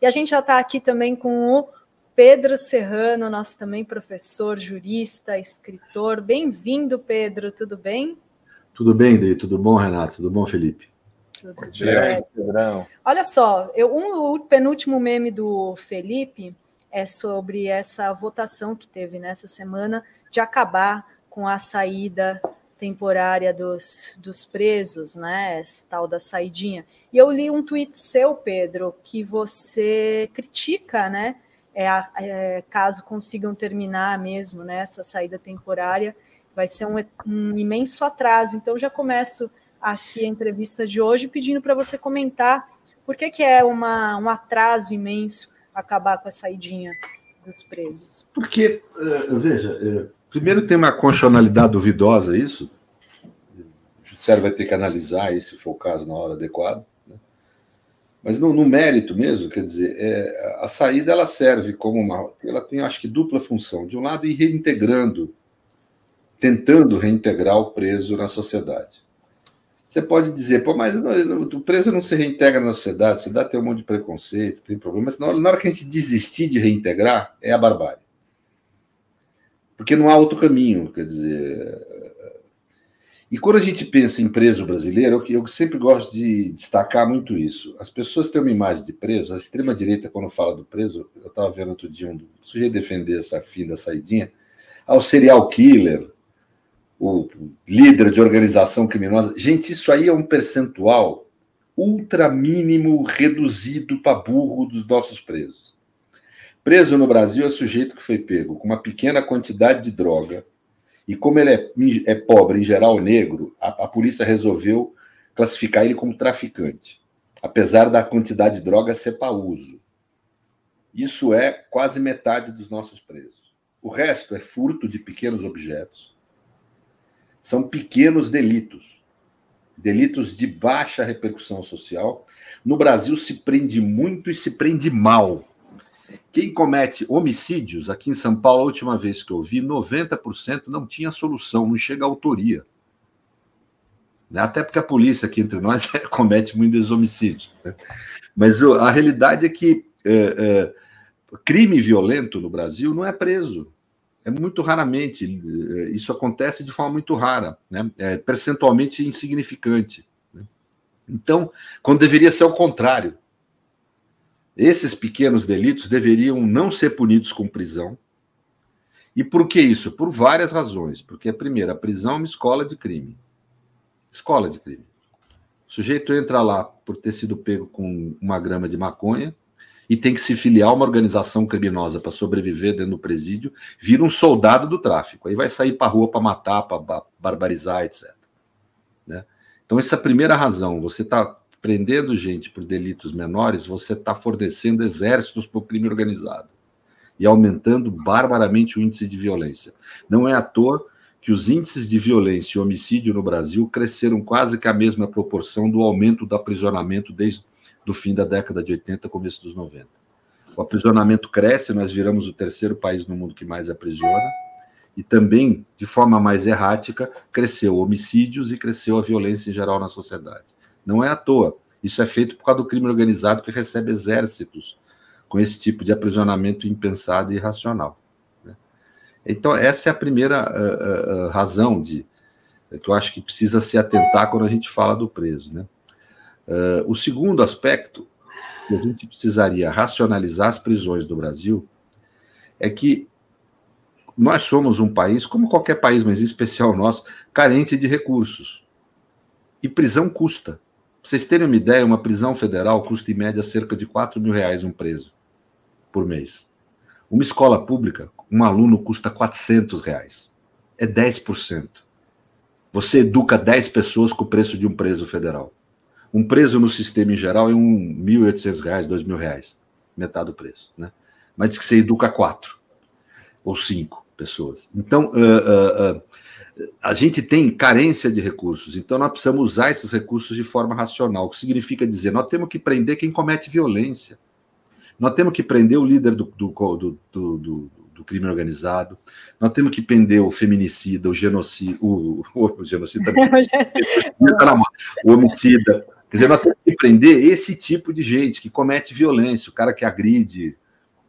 E a gente já está aqui também com o Pedro Serrano, nosso também professor, jurista, escritor. Bem-vindo, Pedro, tudo bem? Tudo bem, Dri, tudo bom, Renato? Tudo bom, Felipe? Tudo certo. Pedrão. Olha só, eu, um, o penúltimo meme do Felipe é sobre essa votação que teve nessa semana de acabar com a saída temporária dos, dos presos, né? tal da saidinha. E eu li um tweet seu, Pedro, que você critica, né? É, é, caso consigam terminar mesmo né, essa saída temporária, vai ser um, um imenso atraso. Então, já começo aqui a entrevista de hoje pedindo para você comentar por que, que é uma, um atraso imenso acabar com a saidinha dos presos. Porque, eh, veja, eh, Primeiro, tem uma constitucionalidade duvidosa isso. O judiciário vai ter que analisar isso, se for o caso, na hora adequada. Né? Mas no, no, mérito mesmo, quer dizer, é, a saída ela serve como uma. Ela tem, acho que, dupla função. De um lado, ir reintegrando, tentando reintegrar o preso na sociedade. Você pode dizer, pô, mas não, o preso não se reintegra na sociedade, a sociedade tem um monte de preconceito, tem problema Na hora, na hora que a gente desistir de reintegrar, é a barbárie porque não há outro caminho, quer dizer. E quando a gente pensa em preso brasileiro, eu sempre gosto de destacar muito isso. As pessoas têm uma imagem de preso, a extrema-direita, quando fala do preso, eu estava vendo outro dia um sujeito defender essa fim da saidinha, ao serial killer, o líder de organização criminosa. Gente, isso aí é um percentual ultra mínimo reduzido para burro dos nossos presos. Preso no Brasil é sujeito que foi pego com uma pequena quantidade de droga. E como ele é, é pobre, em geral negro, a, a polícia resolveu classificar ele como traficante, apesar da quantidade de droga ser para uso. Isso é quase metade dos nossos presos. O resto é furto de pequenos objetos. São pequenos delitos, delitos de baixa repercussão social. No Brasil se prende muito e se prende mal. Quem comete homicídios aqui em São Paulo, a última vez que eu vi, 90% não tinha solução, não chega à autoria. Né? Até porque a polícia aqui entre nós comete muitos homicídios. Né? Mas a realidade é que é, é, crime violento no Brasil não é preso. É muito raramente. É, isso acontece de forma muito rara, né? é percentualmente insignificante. Né? Então, quando deveria ser o contrário. Esses pequenos delitos deveriam não ser punidos com prisão. E por que isso? Por várias razões. Porque, primeiro, a prisão é uma escola de crime. Escola de crime. O sujeito entra lá por ter sido pego com uma grama de maconha e tem que se filiar a uma organização criminosa para sobreviver dentro do presídio, vira um soldado do tráfico. Aí vai sair para a rua para matar, para barbarizar, etc. Né? Então, essa é a primeira razão. Você está prendendo gente por delitos menores, você está fornecendo exércitos para o crime organizado e aumentando barbaramente o índice de violência. Não é à toa que os índices de violência e homicídio no Brasil cresceram quase que a mesma proporção do aumento do aprisionamento desde do fim da década de 80, começo dos 90. O aprisionamento cresce, nós viramos o terceiro país no mundo que mais aprisiona, e também, de forma mais errática, cresceu homicídios e cresceu a violência em geral na sociedade. Não é à toa. Isso é feito por causa do crime organizado que recebe exércitos com esse tipo de aprisionamento impensado e irracional. Né? Então, essa é a primeira uh, uh, razão de que eu acho que precisa se atentar quando a gente fala do preso. Né? Uh, o segundo aspecto que a gente precisaria racionalizar as prisões do Brasil é que nós somos um país, como qualquer país, mas em especial o nosso, carente de recursos. E prisão custa. Pra vocês terem uma ideia, uma prisão federal custa em média cerca de 4 mil reais um preso por mês. Uma escola pública, um aluno custa 400 reais. É 10%. Você educa 10 pessoas com o preço de um preso federal. Um preso no sistema em geral é um R$ 1.800, R$ 2.000, metade do preço. Né? Mas diz que você educa 4 ou 5 pessoas. Então, uh, uh, uh, a gente tem carência de recursos, então nós precisamos usar esses recursos de forma racional, o que significa dizer, nós temos que prender quem comete violência, nós temos que prender o líder do, do, do, do, do crime organizado, nós temos que prender o feminicida, o genocida, o, o, o genocida também, o homicida, quer dizer, nós temos que prender esse tipo de gente que comete violência, o cara que agride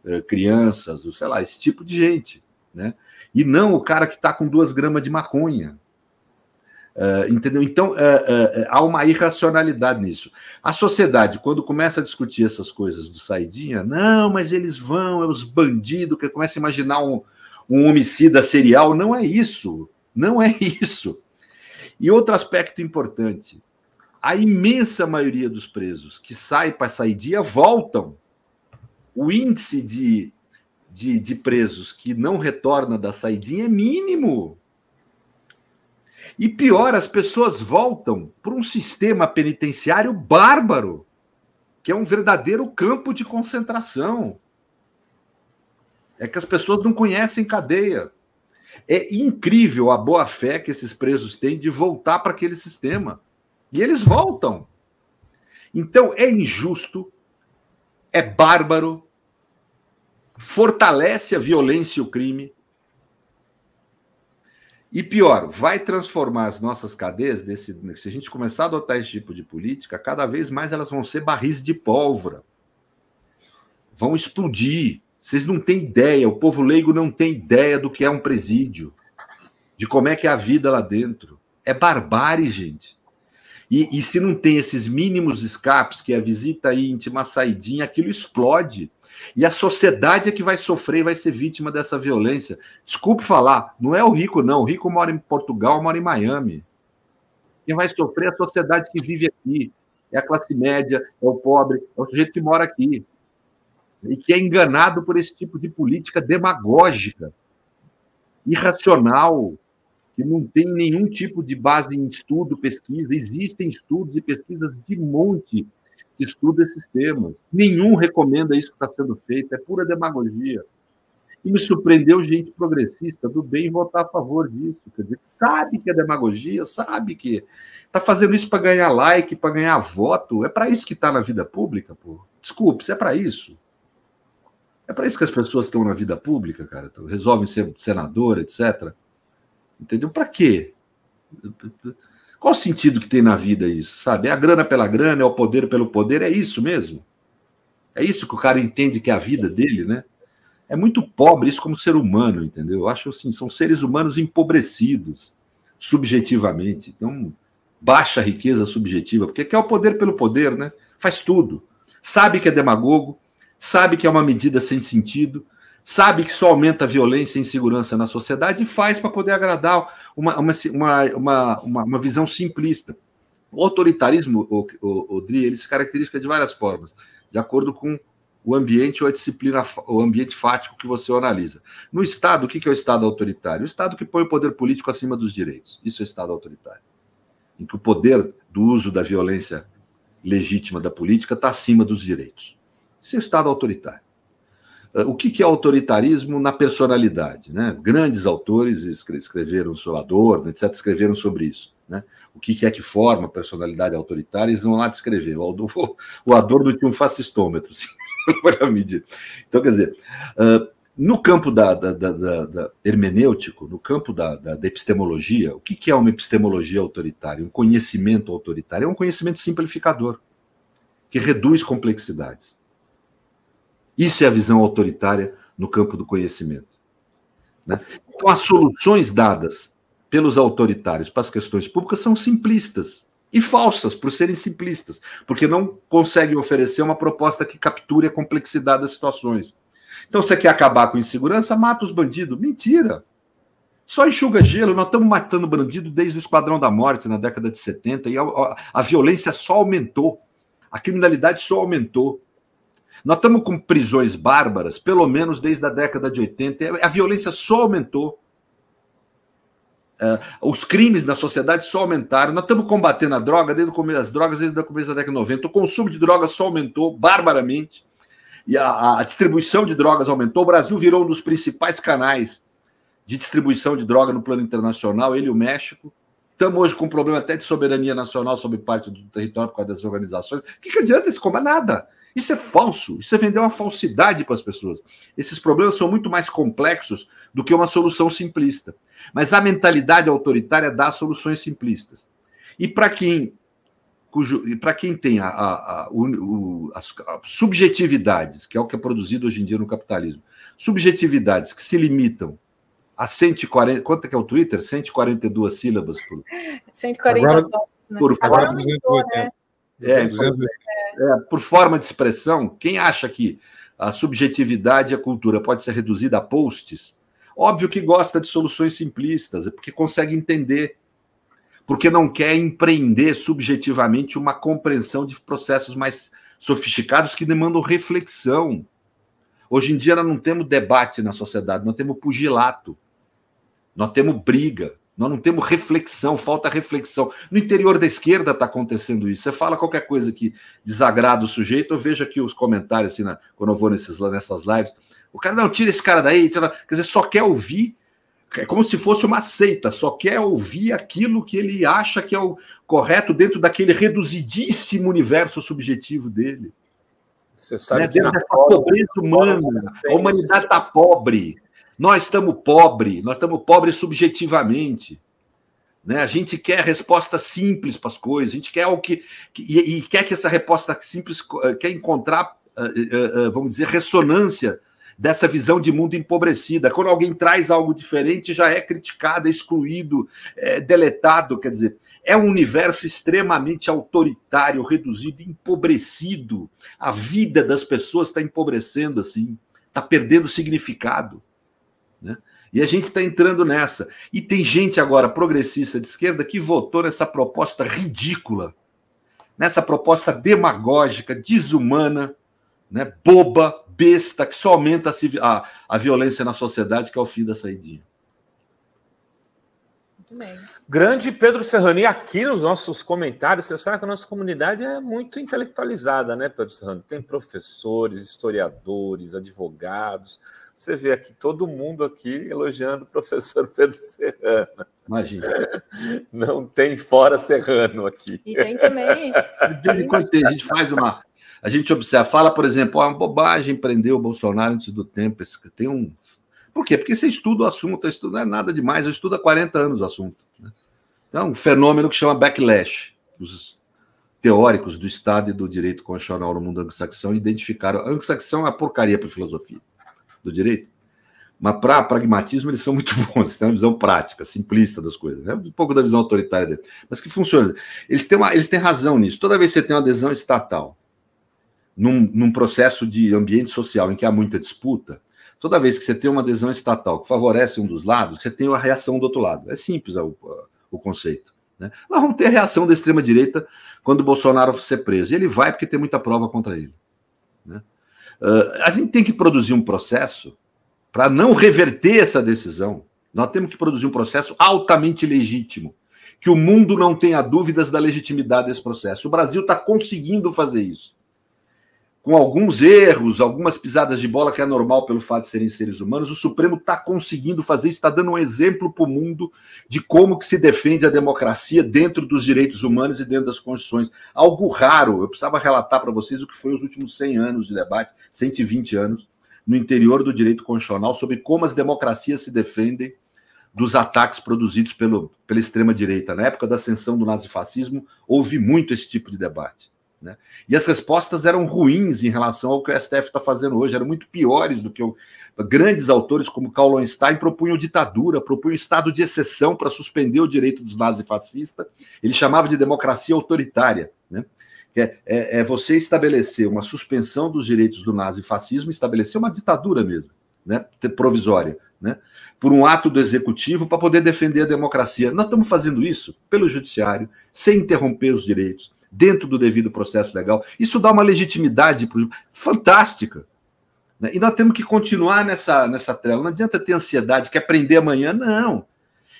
eh, crianças, sei lá, esse tipo de gente. Né? E não o cara que está com duas gramas de maconha. Uh, entendeu? Então, uh, uh, há uma irracionalidade nisso. A sociedade, quando começa a discutir essas coisas do Saidinha, não, mas eles vão, é os bandidos, que começa a imaginar um, um homicida serial. Não é isso. Não é isso. E outro aspecto importante: a imensa maioria dos presos que saem para a Saidia voltam. O índice de de, de presos que não retorna da saidinha é mínimo. E pior, as pessoas voltam para um sistema penitenciário bárbaro, que é um verdadeiro campo de concentração. É que as pessoas não conhecem cadeia. É incrível a boa fé que esses presos têm de voltar para aquele sistema. E eles voltam. Então é injusto, é bárbaro, fortalece a violência e o crime. E pior, vai transformar as nossas cadeias desse. Se a gente começar a adotar esse tipo de política, cada vez mais elas vão ser barris de pólvora. Vão explodir. Vocês não têm ideia, o povo leigo não tem ideia do que é um presídio, de como é que é a vida lá dentro. É barbárie, gente. E, e se não tem esses mínimos escapes, que é a visita íntima, a saidinha, aquilo explode. E a sociedade é que vai sofrer e vai ser vítima dessa violência. Desculpe falar, não é o rico, não. O rico mora em Portugal, mora em Miami. Quem vai sofrer é a sociedade que vive aqui. É a classe média, é o pobre, é o sujeito que mora aqui. E que é enganado por esse tipo de política demagógica, irracional, que não tem nenhum tipo de base em estudo, pesquisa. Existem estudos e pesquisas de monte estuda esses temas. Nenhum recomenda isso que está sendo feito, é pura demagogia. E me surpreendeu gente progressista do bem votar a favor disso. Quer dizer, sabe que é demagogia, sabe que está fazendo isso para ganhar like, para ganhar voto. É para isso que está na vida pública, pô. Desculpe, se é para isso. É para é isso que as pessoas estão na vida pública, cara. Resolvem ser senador, etc. Entendeu? Para quê? Qual o sentido que tem na vida isso, sabe? É a grana pela grana, é o poder pelo poder, é isso mesmo? É isso que o cara entende que é a vida dele, né? É muito pobre isso como ser humano, entendeu? Eu acho assim, são seres humanos empobrecidos subjetivamente. Então, baixa riqueza subjetiva, porque quer o poder pelo poder, né? Faz tudo. Sabe que é demagogo, sabe que é uma medida sem sentido, sabe que só aumenta a violência e insegurança na sociedade e faz para poder agradar uma, uma, uma, uma, uma visão simplista. O autoritarismo, o, o, o DRI, ele se caracteriza de várias formas, de acordo com o ambiente ou a disciplina, o ambiente fático que você analisa. No Estado, o que é o Estado autoritário? O Estado que põe o poder político acima dos direitos. Isso é o Estado autoritário. Em que o poder do uso da violência legítima da política está acima dos direitos. Isso é o Estado autoritário o que, é autoritarismo na personalidade? Né? Grandes autores escreveram sobre Adorno, etc., escreveram sobre isso. Né? O que, é que forma personalidade autoritária? Eles vão lá descrever. O Adorno tinha um fascistômetro, assim, para medir. Então, quer dizer, no campo da, da, da, da hermenêutico, no campo da, epistemologia, o que, que é uma epistemologia autoritária? Um conhecimento autoritário é um conhecimento simplificador, que reduz complexidades. Isso é a visão autoritária no campo do conhecimento. Né? Então, as soluções dadas pelos autoritários para as questões públicas são simplistas e falsas por serem simplistas, porque não conseguem oferecer uma proposta que capture a complexidade das situações. Então, você quer acabar com a insegurança? Mata os bandidos. Mentira! Só enxuga gelo, nós estamos matando bandido desde o Esquadrão da Morte, na década de 70, e a, a, a violência só aumentou, a criminalidade só aumentou. Nós estamos com prisões bárbaras, pelo menos desde a década de 80. A violência só aumentou. Uh, os crimes na sociedade só aumentaram. Nós estamos combatendo a droga desde o começo das drogas, desde o começo da década de 90. O consumo de drogas só aumentou barbaramente. E a, a distribuição de drogas aumentou. O Brasil virou um dos principais canais de distribuição de droga no plano internacional, ele e o México. Estamos hoje com um problema até de soberania nacional sobre parte do território por causa das organizações. O que, que adianta esse comando? Nada. Isso é falso. Isso é vender uma falsidade para as pessoas. Esses problemas são muito mais complexos do que uma solução simplista. Mas a mentalidade autoritária dá soluções simplistas. E para quem para quem tem a, a, a, o, as subjetividades, que é o que é produzido hoje em dia no capitalismo, subjetividades que se limitam a 140. Quanto é que é o Twitter? 142 sílabas por. 140 agora, toques, né? Por agora, 280. É, né? é, é, por forma de expressão, quem acha que a subjetividade e a cultura pode ser reduzida a posts, óbvio que gosta de soluções simplistas, é porque consegue entender, porque não quer empreender subjetivamente uma compreensão de processos mais sofisticados que demandam reflexão. Hoje em dia nós não temos debate na sociedade, não temos pugilato. Nós temos briga, nós não temos reflexão, falta reflexão. No interior da esquerda está acontecendo isso. Você fala qualquer coisa que desagrada o sujeito, eu vejo aqui os comentários, assim, na, quando eu vou nesses, nessas lives. O cara, não, tira esse cara daí, tira, quer dizer, só quer ouvir, é como se fosse uma seita, só quer ouvir aquilo que ele acha que é o correto dentro daquele reduzidíssimo universo subjetivo dele. Você sabe né? que pobreza humana, a humanidade está né? pobre. Nós estamos pobres, nós estamos pobres subjetivamente. Né? A gente quer resposta simples para as coisas, a gente quer o que. que e, e, quer que essa resposta simples eh, quer encontrar, eh, eh, vamos dizer, ressonância dessa visão de mundo empobrecida. Quando alguém traz algo diferente, já é criticado, é excluído, é deletado. Quer dizer, é um universo extremamente autoritário, reduzido, empobrecido. A vida das pessoas está empobrecendo assim, está perdendo significado. Né? E a gente está entrando nessa. E tem gente agora progressista de esquerda que votou nessa proposta ridícula, nessa proposta demagógica, desumana, né? boba, besta, que só aumenta a, a, a violência na sociedade, que é o fim da saidinha. Grande Pedro Serrano. E aqui nos nossos comentários, você sabe que a nossa comunidade é muito intelectualizada, né, Pedro Serrano? Tem professores, historiadores, advogados. Você vê aqui todo mundo aqui elogiando o professor Pedro Serrano. Imagina. Não tem fora Serrano aqui. E tem também. a gente faz uma. A gente observa, fala, por exemplo, ah, uma bobagem prender o Bolsonaro antes do tempo. Tem um por quê? Porque você estuda o assunto, estudo, não é nada demais, eu estudo há 40 anos o assunto. Né? Então, um fenômeno que chama backlash. Os teóricos do Estado e do direito constitucional no mundo anglo-saxão identificaram. Anglo-saxão é uma porcaria para filosofia do direito, mas para pragmatismo eles são muito bons, eles têm uma visão prática, simplista das coisas, né? um pouco da visão autoritária deles, mas que funciona. Eles têm, uma, eles têm razão nisso. Toda vez que você tem uma adesão estatal num, num processo de ambiente social em que há muita disputa, Toda vez que você tem uma adesão estatal que favorece um dos lados, você tem a reação do outro lado. É simples o, o conceito. Né? Nós vamos ter a reação da extrema-direita quando o Bolsonaro for ser preso. E ele vai porque tem muita prova contra ele. Né? Uh, a gente tem que produzir um processo para não reverter essa decisão. Nós temos que produzir um processo altamente legítimo, que o mundo não tenha dúvidas da legitimidade desse processo. O Brasil está conseguindo fazer isso com alguns erros, algumas pisadas de bola, que é normal pelo fato de serem seres humanos, o Supremo está conseguindo fazer isso, está dando um exemplo para o mundo de como que se defende a democracia dentro dos direitos humanos e dentro das constituições. Algo raro, eu precisava relatar para vocês o que foi os últimos 100 anos de debate, 120 anos, no interior do direito constitucional, sobre como as democracias se defendem dos ataques produzidos pelo, pela extrema-direita. Na época da ascensão do nazifascismo, houve muito esse tipo de debate. Né? E as respostas eram ruins em relação ao que o STF está fazendo hoje, eram muito piores do que o... grandes autores como Karl Lowenstein propunham ditadura, propunham estado de exceção para suspender o direito dos nazifascistas. Ele chamava de democracia autoritária. Né? É, é, é, você estabelecer uma suspensão dos direitos do nazifascismo, estabelecer uma ditadura mesmo, né? provisória, né? por um ato do executivo para poder defender a democracia. Nós estamos fazendo isso pelo judiciário, sem interromper os direitos, dentro do devido processo legal. Isso dá uma legitimidade fantástica. Né? E nós temos que continuar nessa, nessa trela. Não adianta ter ansiedade, quer prender amanhã, não.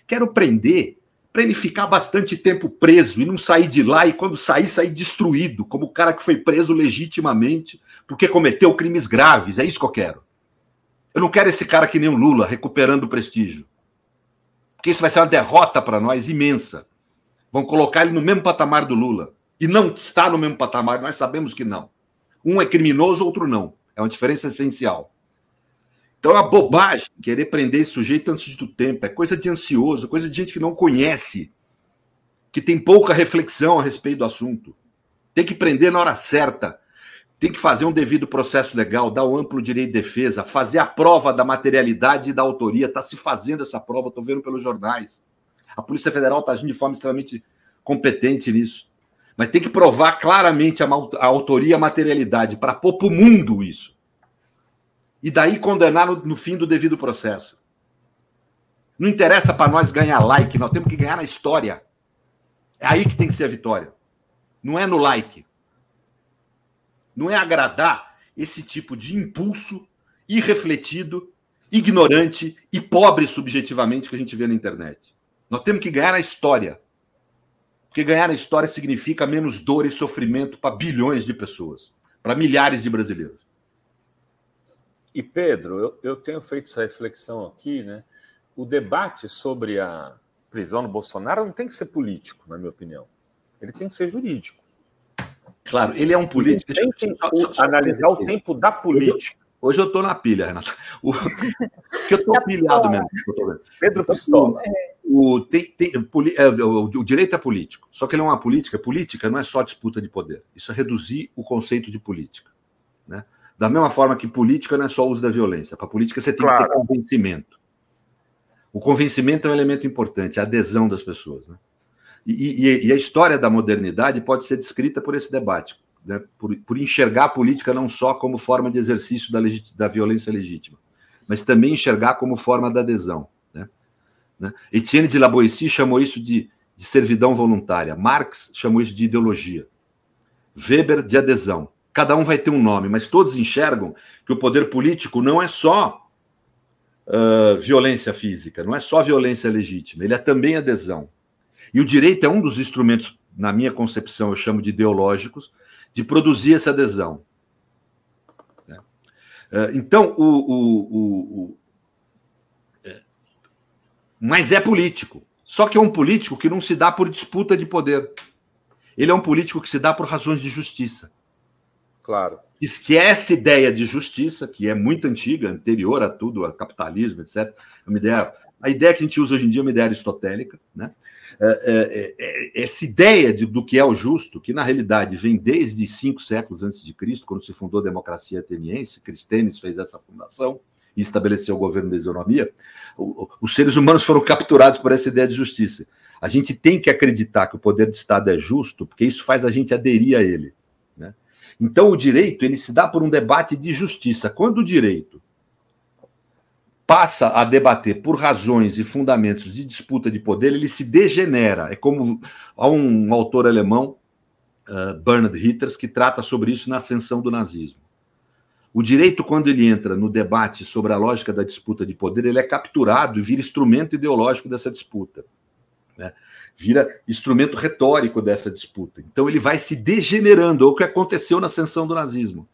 Quero prender para ele ficar bastante tempo preso e não sair de lá e quando sair, sair destruído, como o cara que foi preso legitimamente porque cometeu crimes graves. É isso que eu quero. Eu não quero esse cara que nem o Lula recuperando o prestígio. Porque isso vai ser uma derrota para nós imensa. Vão colocar ele no mesmo patamar do Lula que não está no mesmo patamar, nós sabemos que não. Um é criminoso, outro não. É uma diferença essencial. Então é uma bobagem querer prender esse sujeito antes do tempo. É coisa de ansioso, coisa de gente que não conhece, que tem pouca reflexão a respeito do assunto. Tem que prender na hora certa. Tem que fazer um devido processo legal, dar o um amplo direito de defesa, fazer a prova da materialidade e da autoria. Está se fazendo essa prova, estou vendo pelos jornais. A Polícia Federal está agindo de forma extremamente competente nisso. Mas tem que provar claramente a, a autoria e a materialidade para pôr para o mundo isso. E daí condenar no, no fim do devido processo. Não interessa para nós ganhar like, nós temos que ganhar na história. É aí que tem que ser a vitória. Não é no like. Não é agradar esse tipo de impulso irrefletido, ignorante e pobre subjetivamente que a gente vê na internet. Nós temos que ganhar na história. Porque ganhar na história significa menos dor e sofrimento para bilhões de pessoas, para milhares de brasileiros. E Pedro, eu, eu, tenho feito essa reflexão aqui, né? O debate sobre a prisão do Bolsonaro não tem que ser político, na minha opinião. Ele tem que ser jurídico. Claro, ele é um político. Tem que analisar o tempo da política. Hoje eu estou na pilha, Renato. O... eu estou pilhado mesmo. Pedro então, Pistola. Assim, é, o, tem, tem, é, o, direito é político, só que ele é uma política. Política não é só disputa de poder. Isso é reduzir o conceito de política. Né? Da mesma forma que política não é só o uso da violência. Para política você tem claro. que ter convencimento. O convencimento é um elemento importante, é a adesão das pessoas. Né? E, e, e, a história da modernidade pode ser descrita por esse debate, né? por, por, enxergar a política não só como forma de exercício da, da violência legítima, mas também enxergar como forma da adesão né? Etienne de Laboissy chamou isso de, de servidão voluntária, Marx chamou isso de ideologia, Weber de adesão. Cada um vai ter um nome, mas todos enxergam que o poder político não é só uh, violência física, não é só violência legítima, ele é também adesão. E o direito é um dos instrumentos, na minha concepção, eu chamo de ideológicos, de produzir essa adesão. Né? Ah, então, o, o, o, mas é político. Só que é um político que não se dá por disputa de poder. Ele é um político que se dá por razões de justiça. Claro. Esquece ideia de justiça, que é muito antiga, anterior a tudo, a capitalismo, etc. É uma ideia, a ideia que a gente usa hoje em dia é uma ideia aristotélica. Né? É, é, é, é, essa ideia de, do que é o justo, que na realidade vem desde cinco séculos antes de Cristo, quando se fundou a democracia ateniense, Cristênis fez essa fundação, e o governo da isonomia, os seres humanos foram capturados por essa ideia de justiça. A gente tem que acreditar que o poder de Estado é justo, porque isso faz a gente aderir a ele. Né? Então, o direito ele se dá por um debate de justiça. Quando o direito passa a debater por razões e fundamentos de disputa de poder, ele se degenera. É como há um autor alemão, uh, eh, Bernard Hitters, que trata sobre isso na ascensão do nazismo. O direito, quando ele entra no debate sobre a lógica da disputa de poder, ele é capturado e vira instrumento ideológico dessa disputa. Né? Vira instrumento retórico dessa disputa. Então ele vai se degenerando, é o que aconteceu na ascensão do nazismo.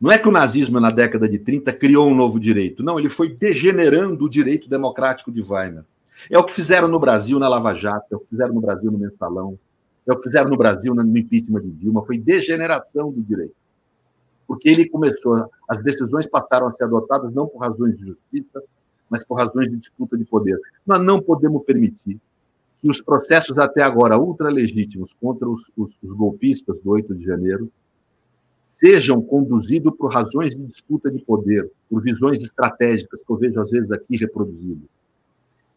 Não é que o nazismo, na década de 30, criou um novo direito. Não, ele foi degenerando o direito democrático de Weimar. É o que fizeram no Brasil na Lava Jato, é o que fizeram no Brasil no Mensalão, é o que fizeram no Brasil no impeachment de Dilma. Foi degeneração do direito porque ele começou, as decisões passaram a ser adotadas não por razões de justiça, mas por razões de disputa de poder. Nós não podemos permitir que os processos até agora ultralegítimos contra os, os, os golpistas do 8 de janeiro sejam conduzidos por razões de disputa de poder, por visões estratégicas que eu vejo às vezes aqui reproduzidas.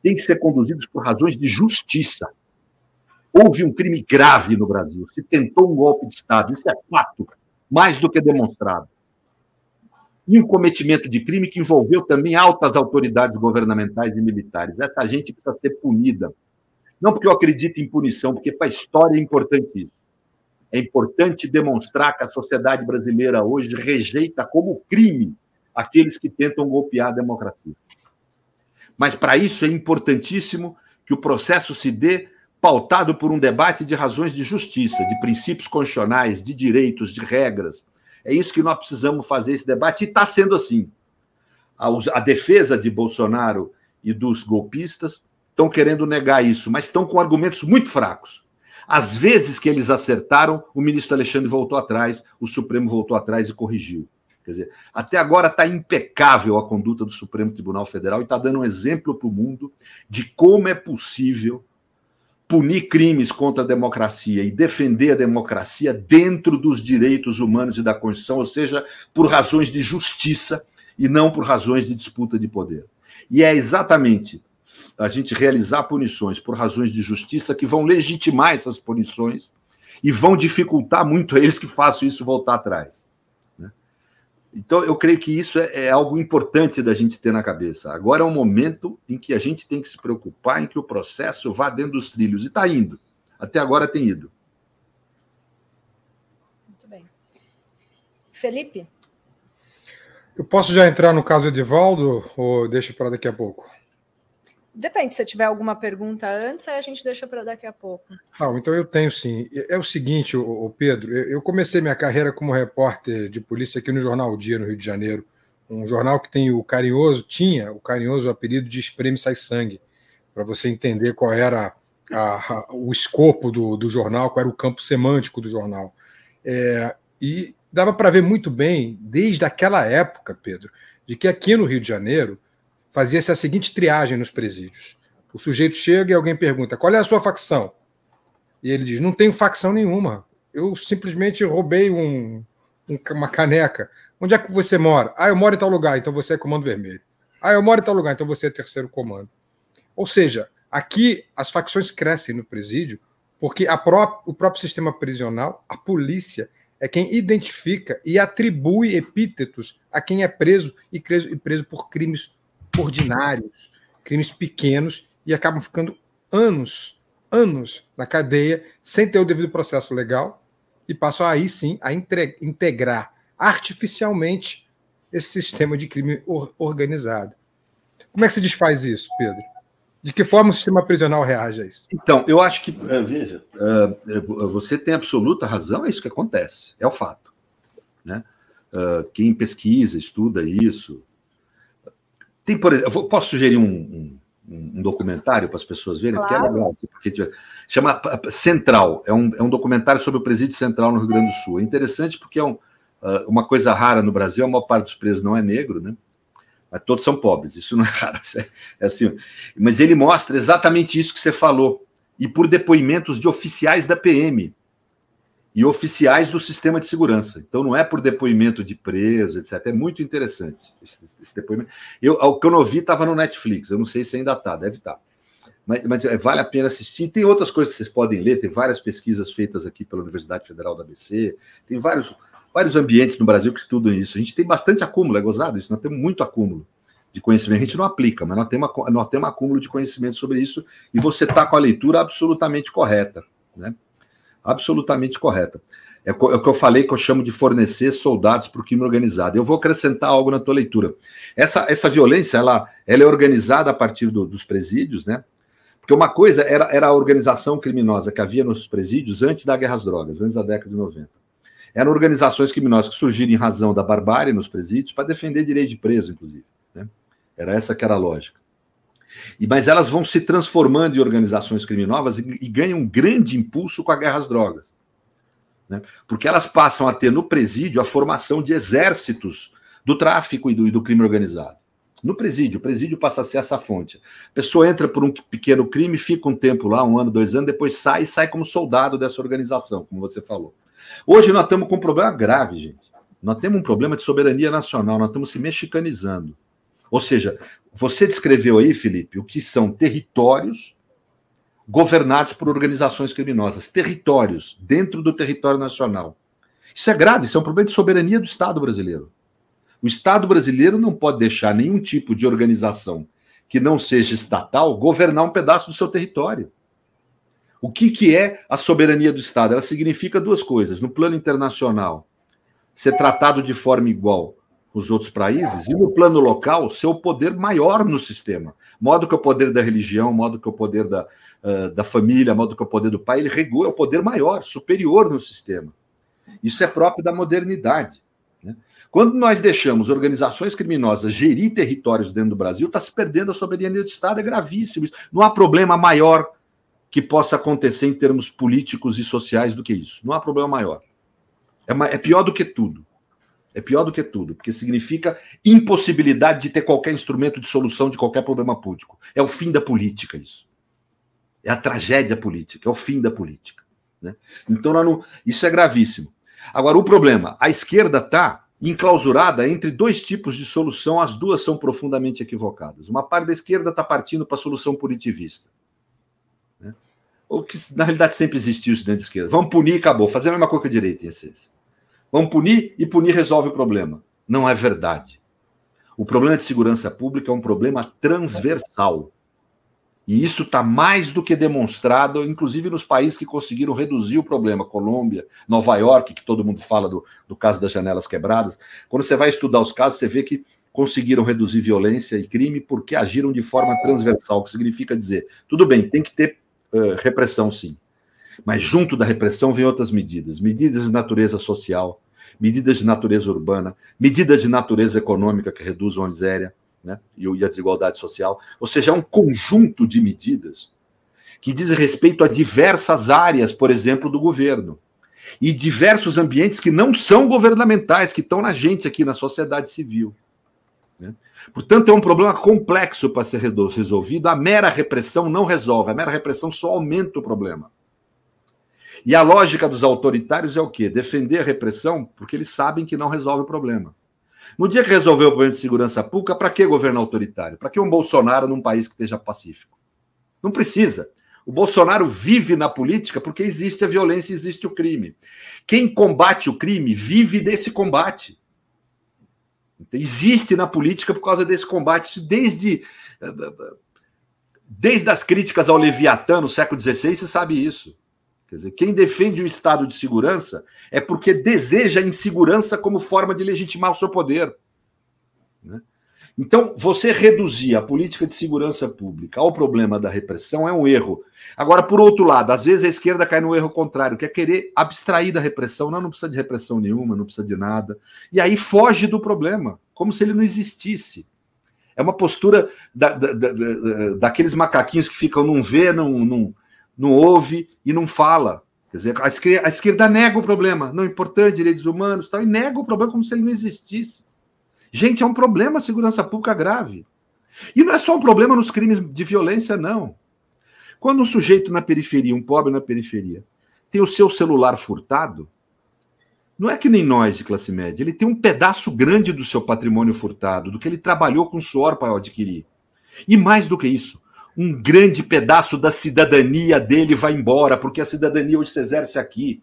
Tem que ser conduzidos por razões de justiça. Houve um crime grave no Brasil, se tentou um golpe de Estado, isso é fato mais do que demonstrado. E um cometimento de crime que envolveu também altas autoridades governamentais e militares. Essa gente precisa ser punida. Não porque eu acredito em punição, porque para a história é importante isso. É importante demonstrar que a sociedade brasileira hoje rejeita como crime aqueles que tentam golpear a democracia. Mas para isso é importantíssimo que o processo se dê pautado por um debate de razões de justiça, de princípios constitucionais, de direitos, de regras. É isso que nós precisamos fazer esse debate, e está sendo assim. A, a defesa de Bolsonaro e dos golpistas estão querendo negar isso, mas estão com argumentos muito fracos. Às vezes que eles acertaram, o ministro Alexandre voltou atrás, o Supremo voltou atrás e corrigiu. Quer dizer, até agora está impecável a conduta do Supremo Tribunal Federal e está dando um exemplo para o mundo de como é possível punir crimes contra a democracia e defender a democracia dentro dos direitos humanos e da Constituição, ou seja, por razões de justiça e não por razões de disputa de poder. E é exatamente a gente realizar punições por razões de justiça que vão legitimar essas punições e vão dificultar muito a eles que façam isso voltar atrás. Então, eu creio que isso é, é, algo importante da gente ter na cabeça. Agora é o um momento em que a gente tem que se preocupar em que o processo vá dentro dos trilhos. E está indo. Até agora tem ido. Muito bem. Felipe? Eu posso já entrar no caso Edivaldo ou deixa para daqui a pouco? Depende, se tiver alguma pergunta antes, aí a gente deixa para daqui a pouco. Ah, então eu tenho sim. É o seguinte, o Pedro, eu comecei minha carreira como repórter de polícia aqui no Jornal o Dia, no Rio de Janeiro. Um jornal que tem o carinhoso, tinha o carinhoso apelido de Espreme Sai Sangue, para você entender qual era a, a, o escopo do, do, jornal, qual era o campo semântico do jornal. É, e dava para ver muito bem, desde aquela época, Pedro, de que aqui no Rio de Janeiro fazia-se a seguinte triagem nos presídios. O sujeito chega e alguém pergunta: qual é a sua facção? E ele diz: não tenho facção nenhuma. Eu simplesmente roubei um, um, uma caneca. Onde é que você mora? Ah, eu moro em tal lugar, então você é comando vermelho. Ah, eu moro em tal lugar, então você é terceiro comando. Ou seja, aqui as facções crescem no presídio porque pró o próprio sistema prisional, a polícia, é quem identifica e atribui epítetos a quem é preso e preso, e preso por crimes ordinários, crimes pequenos e acabam ficando anos, anos na cadeia sem ter o devido processo legal e passam aí sim a integrar artificialmente esse sistema de crime organizado. Como é que se desfaz isso, Pedro? De que forma o sistema prisional reage a isso? Então, eu acho que, eh, veja, eh, eh, você tem absoluta razão, é isso que acontece, é o fato. Né? Ah, quem pesquisa, estuda isso, tem, por exemplo, eu posso sugerir um, um, um documentário para as pessoas verem? Claro. Porque é legal. Porque chama Central, é um, é um documentário sobre o presídio central no Rio Grande do Sul. É interessante porque é um, ah, uma coisa rara no Brasil, a maior parte dos presos não é negro, né? Mas todos são pobres, isso não é raro. É, é assim, mas ele mostra exatamente isso que você falou. E por depoimentos de oficiais da PM, e oficiais do sistema de segurança. Então, não é por depoimento de preso, etc. É muito interessante esse, esse depoimento. Eu, o que eu não vi estava no Netflix, eu não sei se ainda está, deve estar. Tá. Mas, mas é, vale a pena assistir. Tem outras coisas que vocês podem ler, tem várias pesquisas feitas aqui pela Universidade Federal da ABC, tem vários, vários ambientes no Brasil que estudam isso. A gente tem bastante acúmulo, é gozado isso, nós temos muito acúmulo de conhecimento. A gente não aplica, mas nós temos, nós temos acúmulo de conhecimento sobre isso e você está com a leitura absolutamente correta, né? absolutamente correta. É, é, o que eu falei que eu chamo de fornecer soldados para o crime organizado. Eu vou acrescentar algo na tua leitura. Essa, essa violência, ela, ela é organizada a partir do, dos presídios, né? Porque uma coisa era, era a organização criminosa que havia nos presídios antes da guerra às drogas, antes da década de 90. Eram organizações criminosas que surgiram em razão da barbárie nos presídios para defender direito de preso, inclusive. Né? Era essa que era a lógica. E, mas elas vão se transformando em organizações criminosas e, e ganham um grande impulso com a guerra às drogas. Né? Porque elas passam a ter no presídio a formação de exércitos do tráfico e do, e do crime organizado. No presídio, o presídio passa a ser essa fonte. A pessoa entra por um pequeno crime, fica um tempo lá, um ano, dois anos, depois sai e sai como soldado dessa organização, como você falou. Hoje nós estamos com um problema grave, gente. Nós temos um problema de soberania nacional, nós estamos se mexicanizando. Ou seja, você descreveu aí, Felipe, o que são territórios governados por organizações criminosas, territórios dentro do território nacional. Isso é grave, isso é um problema de soberania do Estado brasileiro. O Estado brasileiro não pode deixar nenhum tipo de organização que não seja estatal governar um pedaço do seu território. O que, que é a soberania do Estado? Ela significa duas coisas. No plano internacional, ser tratado de forma igual os outros países, e no plano local, seu poder maior no sistema. Modo que o poder da religião, modo que o poder da, uh, da família, modo que o poder do pai, ele regula, é o poder maior, superior no sistema. Isso é próprio da modernidade. Né? Quando nós deixamos organizações criminosas gerir territórios dentro do Brasil, está se perdendo a soberania do Estado, é gravíssimo. Isso. Não há problema maior que possa acontecer em termos políticos e sociais do que isso. Não há problema maior. é, é pior do que tudo. É pior do que tudo, porque significa impossibilidade de ter qualquer instrumento de solução de qualquer problema político. É o fim da política, isso. É a tragédia política, é o fim da política. Né? Então, não... isso é gravíssimo. Agora, o problema: a esquerda está enclausurada entre dois tipos de solução, as duas são profundamente equivocadas. Uma parte da esquerda está partindo para a solução punitivista. Né? Ou que, na realidade, sempre existiu isso dentro da esquerda. Vamos punir e acabou. Fazer a mesma coisa que a direita, em essência. Vamos punir e punir resolve o problema. Não é verdade. O problema de segurança pública é um problema transversal. E isso está mais do que demonstrado, inclusive nos países que conseguiram reduzir o problema. Colômbia, Nova York, que todo mundo fala do, do caso das janelas quebradas. Quando você vai estudar os casos, você vê que conseguiram reduzir violência e crime porque agiram de forma transversal, o que significa dizer, tudo bem, tem que ter uh, repressão, sim. Mas junto da repressão vem outras medidas, medidas de natureza social, medidas de natureza urbana, medidas de natureza econômica que reduzam a miséria né, e a desigualdade social. Ou seja, é um conjunto de medidas que diz respeito a diversas áreas, por exemplo, do governo. E diversos ambientes que não são governamentais, que estão na gente aqui, na sociedade civil. Né? Portanto, é um problema complexo para ser resolvido. A mera repressão não resolve, a mera repressão só aumenta o problema. E a lógica dos autoritários é o quê? Defender a repressão, porque eles sabem que não resolve o problema. No dia que resolveu o problema de segurança pública, para que governo autoritário? Para que um Bolsonaro num país que esteja pacífico? Não precisa. O Bolsonaro vive na política porque existe a violência, existe o crime. Quem combate o crime vive desse combate. Existe na política por causa desse combate, desde eh, eh, desde as críticas ao Leviatã no século XVI, você sabe isso. Quer dizer, quem defende o estado de segurança é porque deseja a insegurança como forma de legitimar o seu poder. Né? Então, você reduzir a política de segurança pública ao problema da repressão é um erro. Agora, por outro lado, às vezes a esquerda cai no erro contrário, que é querer abstrair da repressão. Não, não precisa de repressão nenhuma, não precisa de nada. E aí foge do problema, como se ele não existisse. É uma postura da, da, da, daqueles macaquinhos que ficam, num vê, num não ouve e não fala. Quer dizer, a esquerda, a esquerda nega o problema, não é importante, direitos humanos tal, e nega o problema como se ele não existisse. Gente, é um problema a segurança pública grave. E não é só um problema nos crimes de violência, não. Quando um sujeito na periferia, um pobre na periferia, tem o seu celular furtado, não é que nem nós de classe média, ele tem um pedaço grande do seu patrimônio furtado, do que ele trabalhou com suor para adquirir. E mais do que isso, um grande pedaço da cidadania dele vai embora, porque a cidadania hoje se exerce aqui.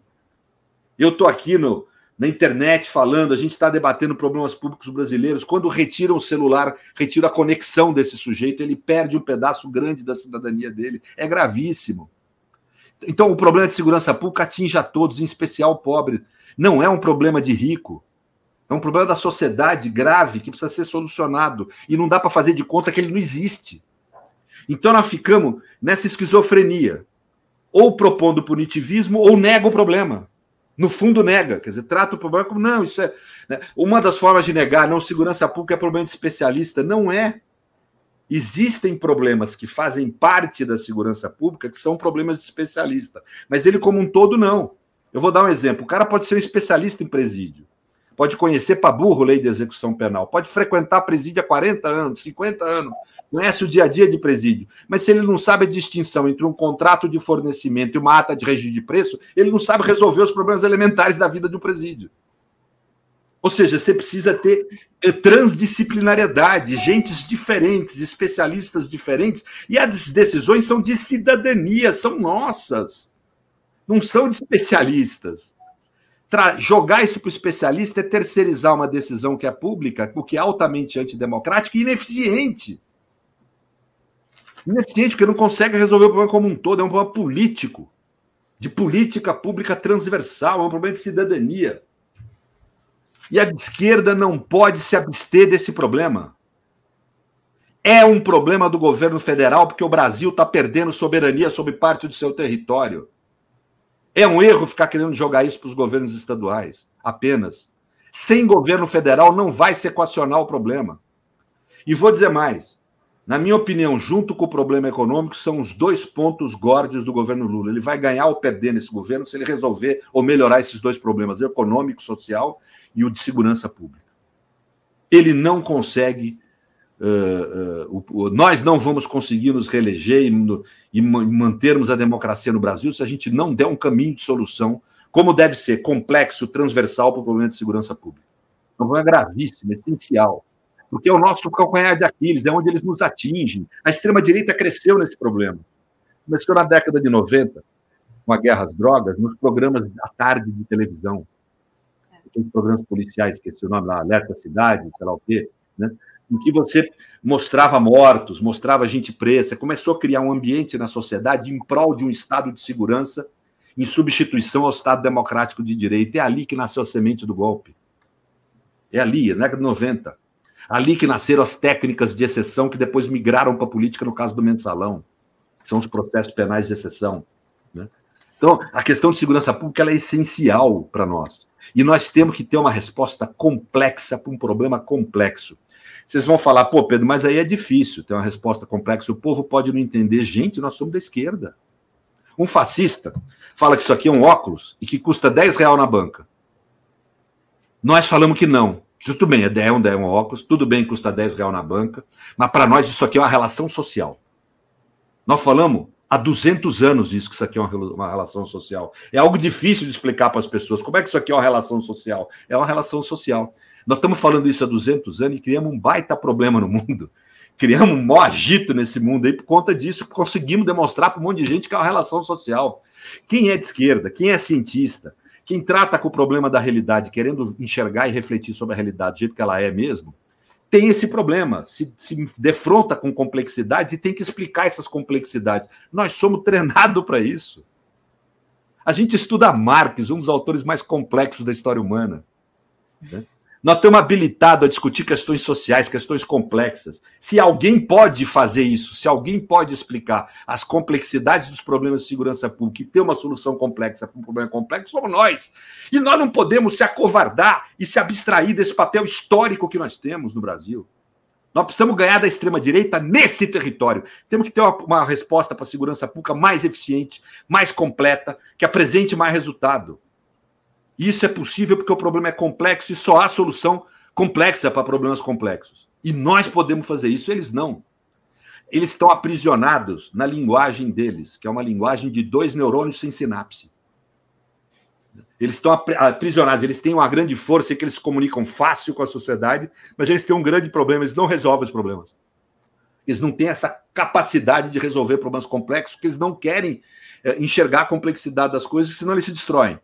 Eu estou aqui no, na internet falando, a gente está debatendo problemas públicos brasileiros. Quando retiram o celular, retira a conexão desse sujeito, ele perde um pedaço grande da cidadania dele. É gravíssimo. Então, o problema de segurança pública atinge a todos, em especial o pobre. Não é um problema de rico. É um problema da sociedade grave que precisa ser solucionado. E não dá para fazer de conta que ele não existe. Então nós ficamos nessa esquizofrenia, ou propondo punitivismo, ou nega o problema. No fundo, nega, quer dizer, trata o problema como não, isso é. Né? Uma das formas de negar não segurança pública é problema de especialista. Não é. Existem problemas que fazem parte da segurança pública que são problemas de especialista, mas ele, como um todo, não. Eu vou dar um exemplo: o cara pode ser um especialista em presídio, pode conhecer para burro lei de execução penal, pode frequentar presídio há 40 anos, 50 anos, conhece o dia a dia de presídio, mas se ele não sabe a distinção entre um contrato de fornecimento e uma ata de regime de preço, ele não sabe resolver os problemas elementares da vida do presídio. Ou seja, você precisa ter é, transdisciplinariedade, gentes diferentes, especialistas diferentes, e as decisões são de cidadania, são nossas, não são de especialistas jogar isso para o especialista é terceirizar uma decisão que é pública, o que é altamente antidemocrático e ineficiente. Ineficiente, porque não consegue resolver o problema como um todo, é um problema político, de política pública transversal, é um problema de cidadania. E a esquerda não pode se abster desse problema. É um problema do governo federal, porque o Brasil está perdendo soberania sobre parte do seu território. É um erro ficar querendo jogar isso para os governos estaduais, apenas. Sem governo federal não vai se equacionar o problema. E vou dizer mais. Na minha opinião, junto com o problema econômico, são os dois pontos górdios do governo Lula. Ele vai ganhar ou perder nesse governo se ele resolver ou melhorar esses dois problemas, econômico, social e o de segurança pública. Ele não consegue uh, o, nós não vamos conseguir nos reeleger e, e mantermos a democracia no Brasil se a gente não der um caminho de solução, como deve ser, complexo, transversal para o problema de segurança pública. É um problema gravíssimo, essencial, porque é o nosso calcanhar de Aquiles, é onde eles nos atingem. A extrema-direita cresceu nesse problema. Começou na década de 90, com a guerra às drogas, nos programas da tarde de televisão. Aqueles programas policiais, esqueci o nome lá, Alerta Cidade, sei lá o quê, né? em que você mostrava mortos, mostrava gente presa, começou a criar um ambiente na sociedade em prol de um estado de segurança em substituição ao Estado democrático de direito. É ali que nasceu a semente do golpe. É ali, na década de 90. Ali que nasceram as técnicas de exceção que depois migraram para a política, no caso do mensalão, que são os processos penais de exceção. Né? Então, a questão de segurança pública é essencial para nós. E nós temos que ter uma resposta complexa para um problema complexo. Vocês vão falar, pô, Pedro, mas aí é difícil ter uma resposta complexa. O povo pode não entender. Gente, nós somos da esquerda. Um fascista fala que isso aqui é um óculos e que custa 10 real na banca. Nós falamos que não. Tudo bem, é 10, um, 10 um óculos, tudo bem, custa 10 real na banca, mas para nós isso aqui é uma relação social. Nós falamos há 200 anos isso, que isso aqui é uma relação social. É algo difícil de explicar para as pessoas. Como é que isso aqui é uma relação social? É uma relação social. Nós estamos falando isso há 200 anos e criamos um baita problema no mundo. Criamos um maior agito nesse mundo aí por conta disso. Conseguimos demonstrar para um monte de gente que é uma relação social. Quem é de esquerda? Quem é cientista? Quem trata com o problema da realidade, querendo enxergar e refletir sobre a realidade do jeito que ela é mesmo, tem esse problema, se, se defronta com complexidades e tem que explicar essas complexidades. Nós somos treinados para isso. A gente estuda Marx, um dos autores mais complexos da história humana. Né? Nós estamos habilitados a discutir questões sociais, questões complexas. Se alguém pode fazer isso, se alguém pode explicar as complexidades dos problemas de segurança pública e ter uma solução complexa para um problema complexo, somos nós. E nós não podemos se acovardar e se abstrair desse papel histórico que nós temos no Brasil. Nós precisamos ganhar da extrema-direita nesse território. Temos que ter uma, uma resposta para a segurança pública mais eficiente, mais completa, que apresente mais resultado. Isso é possível porque o problema é complexo e só há solução complexa para problemas complexos. E nós podemos fazer isso, eles não. Eles estão aprisionados na linguagem deles, que é uma linguagem de dois neurônios sem sinapse. Eles estão aprisionados, eles têm uma grande força e que eles se comunicam fácil com a sociedade, mas eles têm um grande problema, eles não resolvem os problemas. Eles não têm essa capacidade de resolver problemas complexos, porque eles não querem eh, enxergar a complexidade das coisas, senão eles se destroem.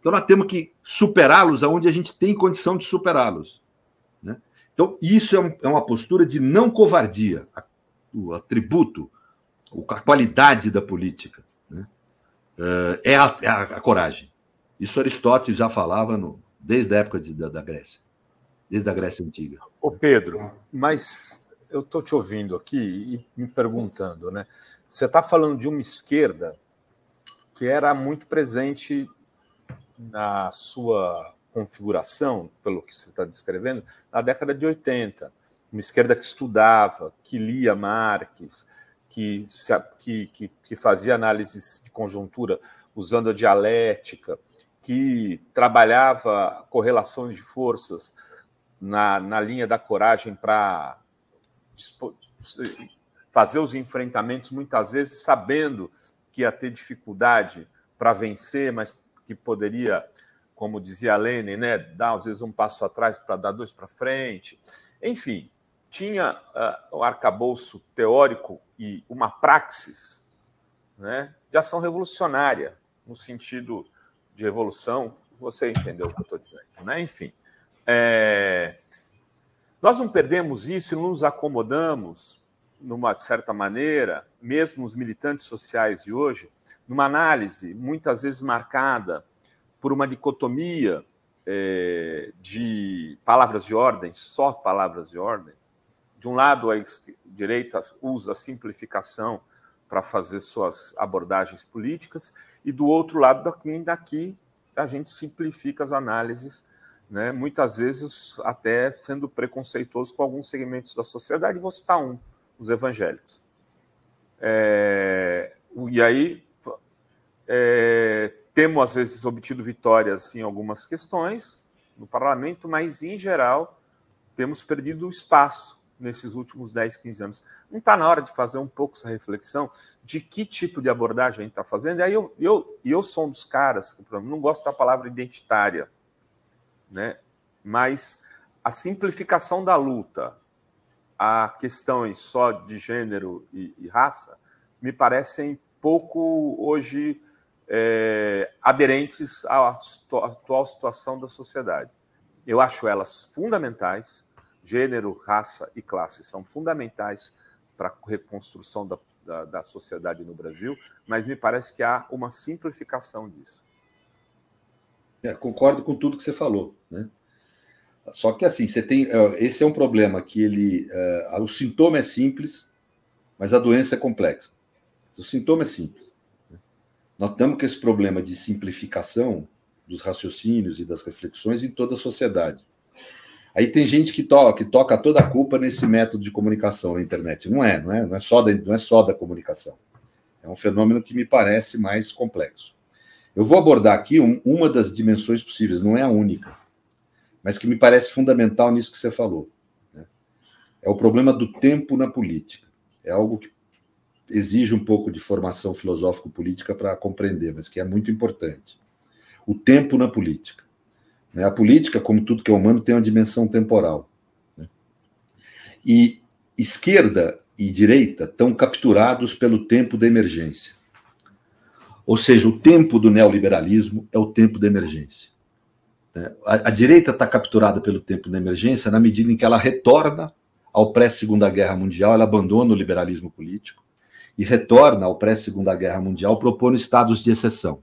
Então, nós temos que superá-los aonde a gente tem condição de superá-los. Né? Então, isso é, um, é, uma postura de não covardia, a, o atributo, a qualidade da política. Né? É, é, a, é, a, a, coragem. Isso Aristóteles já falava no, desde a época de, da, da, Grécia, desde a Grécia Antiga. Ô Pedro, mas eu estou te ouvindo aqui e me perguntando, né? Você está falando de uma esquerda que era muito presente na sua configuração, pelo que você está descrevendo, na década de 80. Uma esquerda que estudava, que lia Marx, que, que, que, fazia análises de conjuntura usando a dialética, que trabalhava correlação de forças na, na linha da coragem para fazer os enfrentamentos, muitas vezes sabendo que ia ter dificuldade para vencer, mas que poderia, como dizia a né, dar às vezes um passo atrás para dar dois para frente. Enfim, tinha uh, ah, o arcabouço teórico e uma praxis né, de ação revolucionária, no sentido de revolução, você entendeu o que eu estou dizendo. Né? Enfim, é... nós não perdemos isso e não nos acomodamos, numa certa maneira, mesmo os militantes sociais de hoje, numa análise muitas vezes marcada por uma dicotomia é, de palavras de ordem, só palavras de ordem. De um lado, a direita usa a simplificação para fazer suas abordagens políticas, e do outro lado, daqui a gente simplifica as análises, né? muitas vezes até sendo preconceituoso com alguns segmentos da sociedade. Vou citar um, os evangélicos. É, e aí é, temos, às vezes, obtido vitórias em algumas questões no parlamento, mas, em geral, temos perdido espaço nesses últimos 10, 15 anos. Não está na hora de fazer um pouco essa reflexão de que tipo de abordagem a gente está fazendo? E aí eu, eu, eu sou um dos caras que não gosto da palavra identitária, né? mas a simplificação da luta a questões só de gênero e, e raça me parecem pouco hoje é, aderentes à atual situação da sociedade. Eu acho elas fundamentais, gênero, raça e classe são fundamentais para a reconstrução da, da, da sociedade no Brasil, mas me parece que há uma simplificação disso. É, concordo com tudo que você falou, né? Só que assim, você tem. É, esse é um problema que ele. É, o sintoma é simples, mas a doença é complexa. O sintoma é simples. Notamos que esse problema de simplificação dos raciocínios e das reflexões em toda a sociedade. Aí tem gente que, que toca toda a culpa nesse método de comunicação na internet. Não é, não é, não é, só da, não é só da comunicação. É um fenômeno que me parece mais complexo. Eu vou abordar aqui um, uma das dimensões possíveis, não é a única, mas que me parece fundamental nisso que você falou. Né? É o problema do tempo na política. É algo que exige um pouco de formação filosófico-política para compreender, mas que é muito importante. O tempo na política. Né? A política, como tudo que é humano, tem uma dimensão temporal. Né? E esquerda e direita estão capturados pelo tempo da emergência. Ou seja, o tempo do neoliberalismo é o tempo da emergência. Né? A, a direita está capturada pelo tempo da emergência na medida em que ela retorna ao pré-Segunda Guerra Mundial, ela abandona o liberalismo político e retorna ao pré-Segunda Guerra Mundial propondo estados de exceção.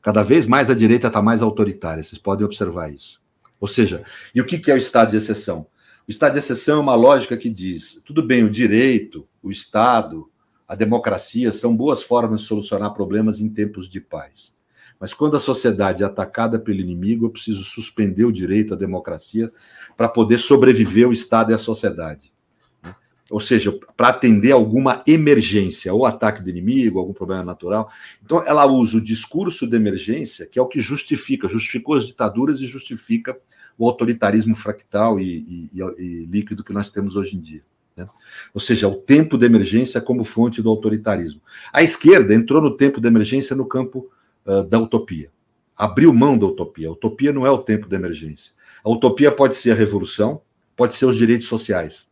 Cada vez mais a direita está mais autoritária, vocês podem observar isso. Ou seja, e o que é o estado de exceção? O estado de exceção é uma lógica que diz: tudo bem, o direito, o Estado, a democracia são boas formas de solucionar problemas em tempos de paz. Mas quando a sociedade é atacada pelo inimigo, eu preciso suspender o direito à democracia para poder sobreviver o Estado e a sociedade ou seja, para atender alguma emergência, ou ataque de inimigo, algum problema natural. Então, ela usa o discurso de emergência, que é o que justifica, justificou as ditaduras e justifica o autoritarismo fractal e, e, e líquido que nós temos hoje em dia. Né? Ou seja, o tempo de emergência como fonte do autoritarismo. A esquerda entrou no tempo de emergência no campo uh, da utopia. Abriu mão da utopia. A utopia não é o tempo de emergência. A utopia pode ser a revolução, pode ser os direitos sociais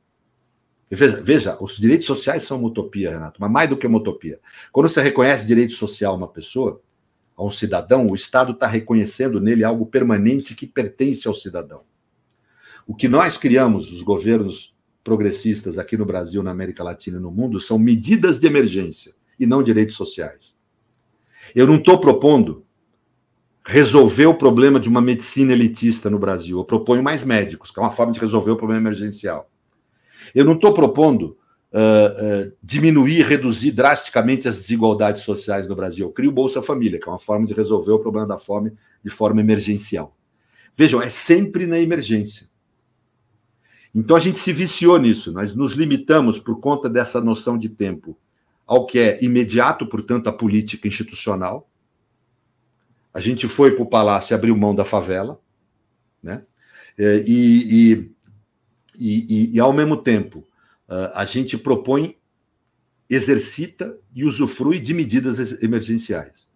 Veja, veja, os direitos sociais são uma utopia, Renato, mas mais do que uma utopia. Quando você reconhece direito social a uma pessoa, a um cidadão, o Estado está reconhecendo nele algo permanente que pertence ao cidadão. O que nós criamos, os governos progressistas aqui no Brasil, na América Latina e no mundo, são medidas de emergência e não direitos sociais. Eu não estou propondo resolver o problema de uma medicina elitista no Brasil. Eu proponho mais médicos, que é uma forma de resolver o problema emergencial. Eu não estou propondo uh, uh, diminuir, reduzir drasticamente as desigualdades sociais no Brasil. Eu crio o Bolsa Família, que é uma forma de resolver o problema da fome de forma emergencial. Vejam, é sempre na emergência. Então a gente se viciou nisso, nós nos limitamos por conta dessa noção de tempo ao que é imediato, portanto, a política institucional. A gente foi para o palácio e abriu mão da favela, né? Eh, e, e, e, e ao mesmo tempo, ah, a gente propõe, exercita e usufrui de medidas emergenciais.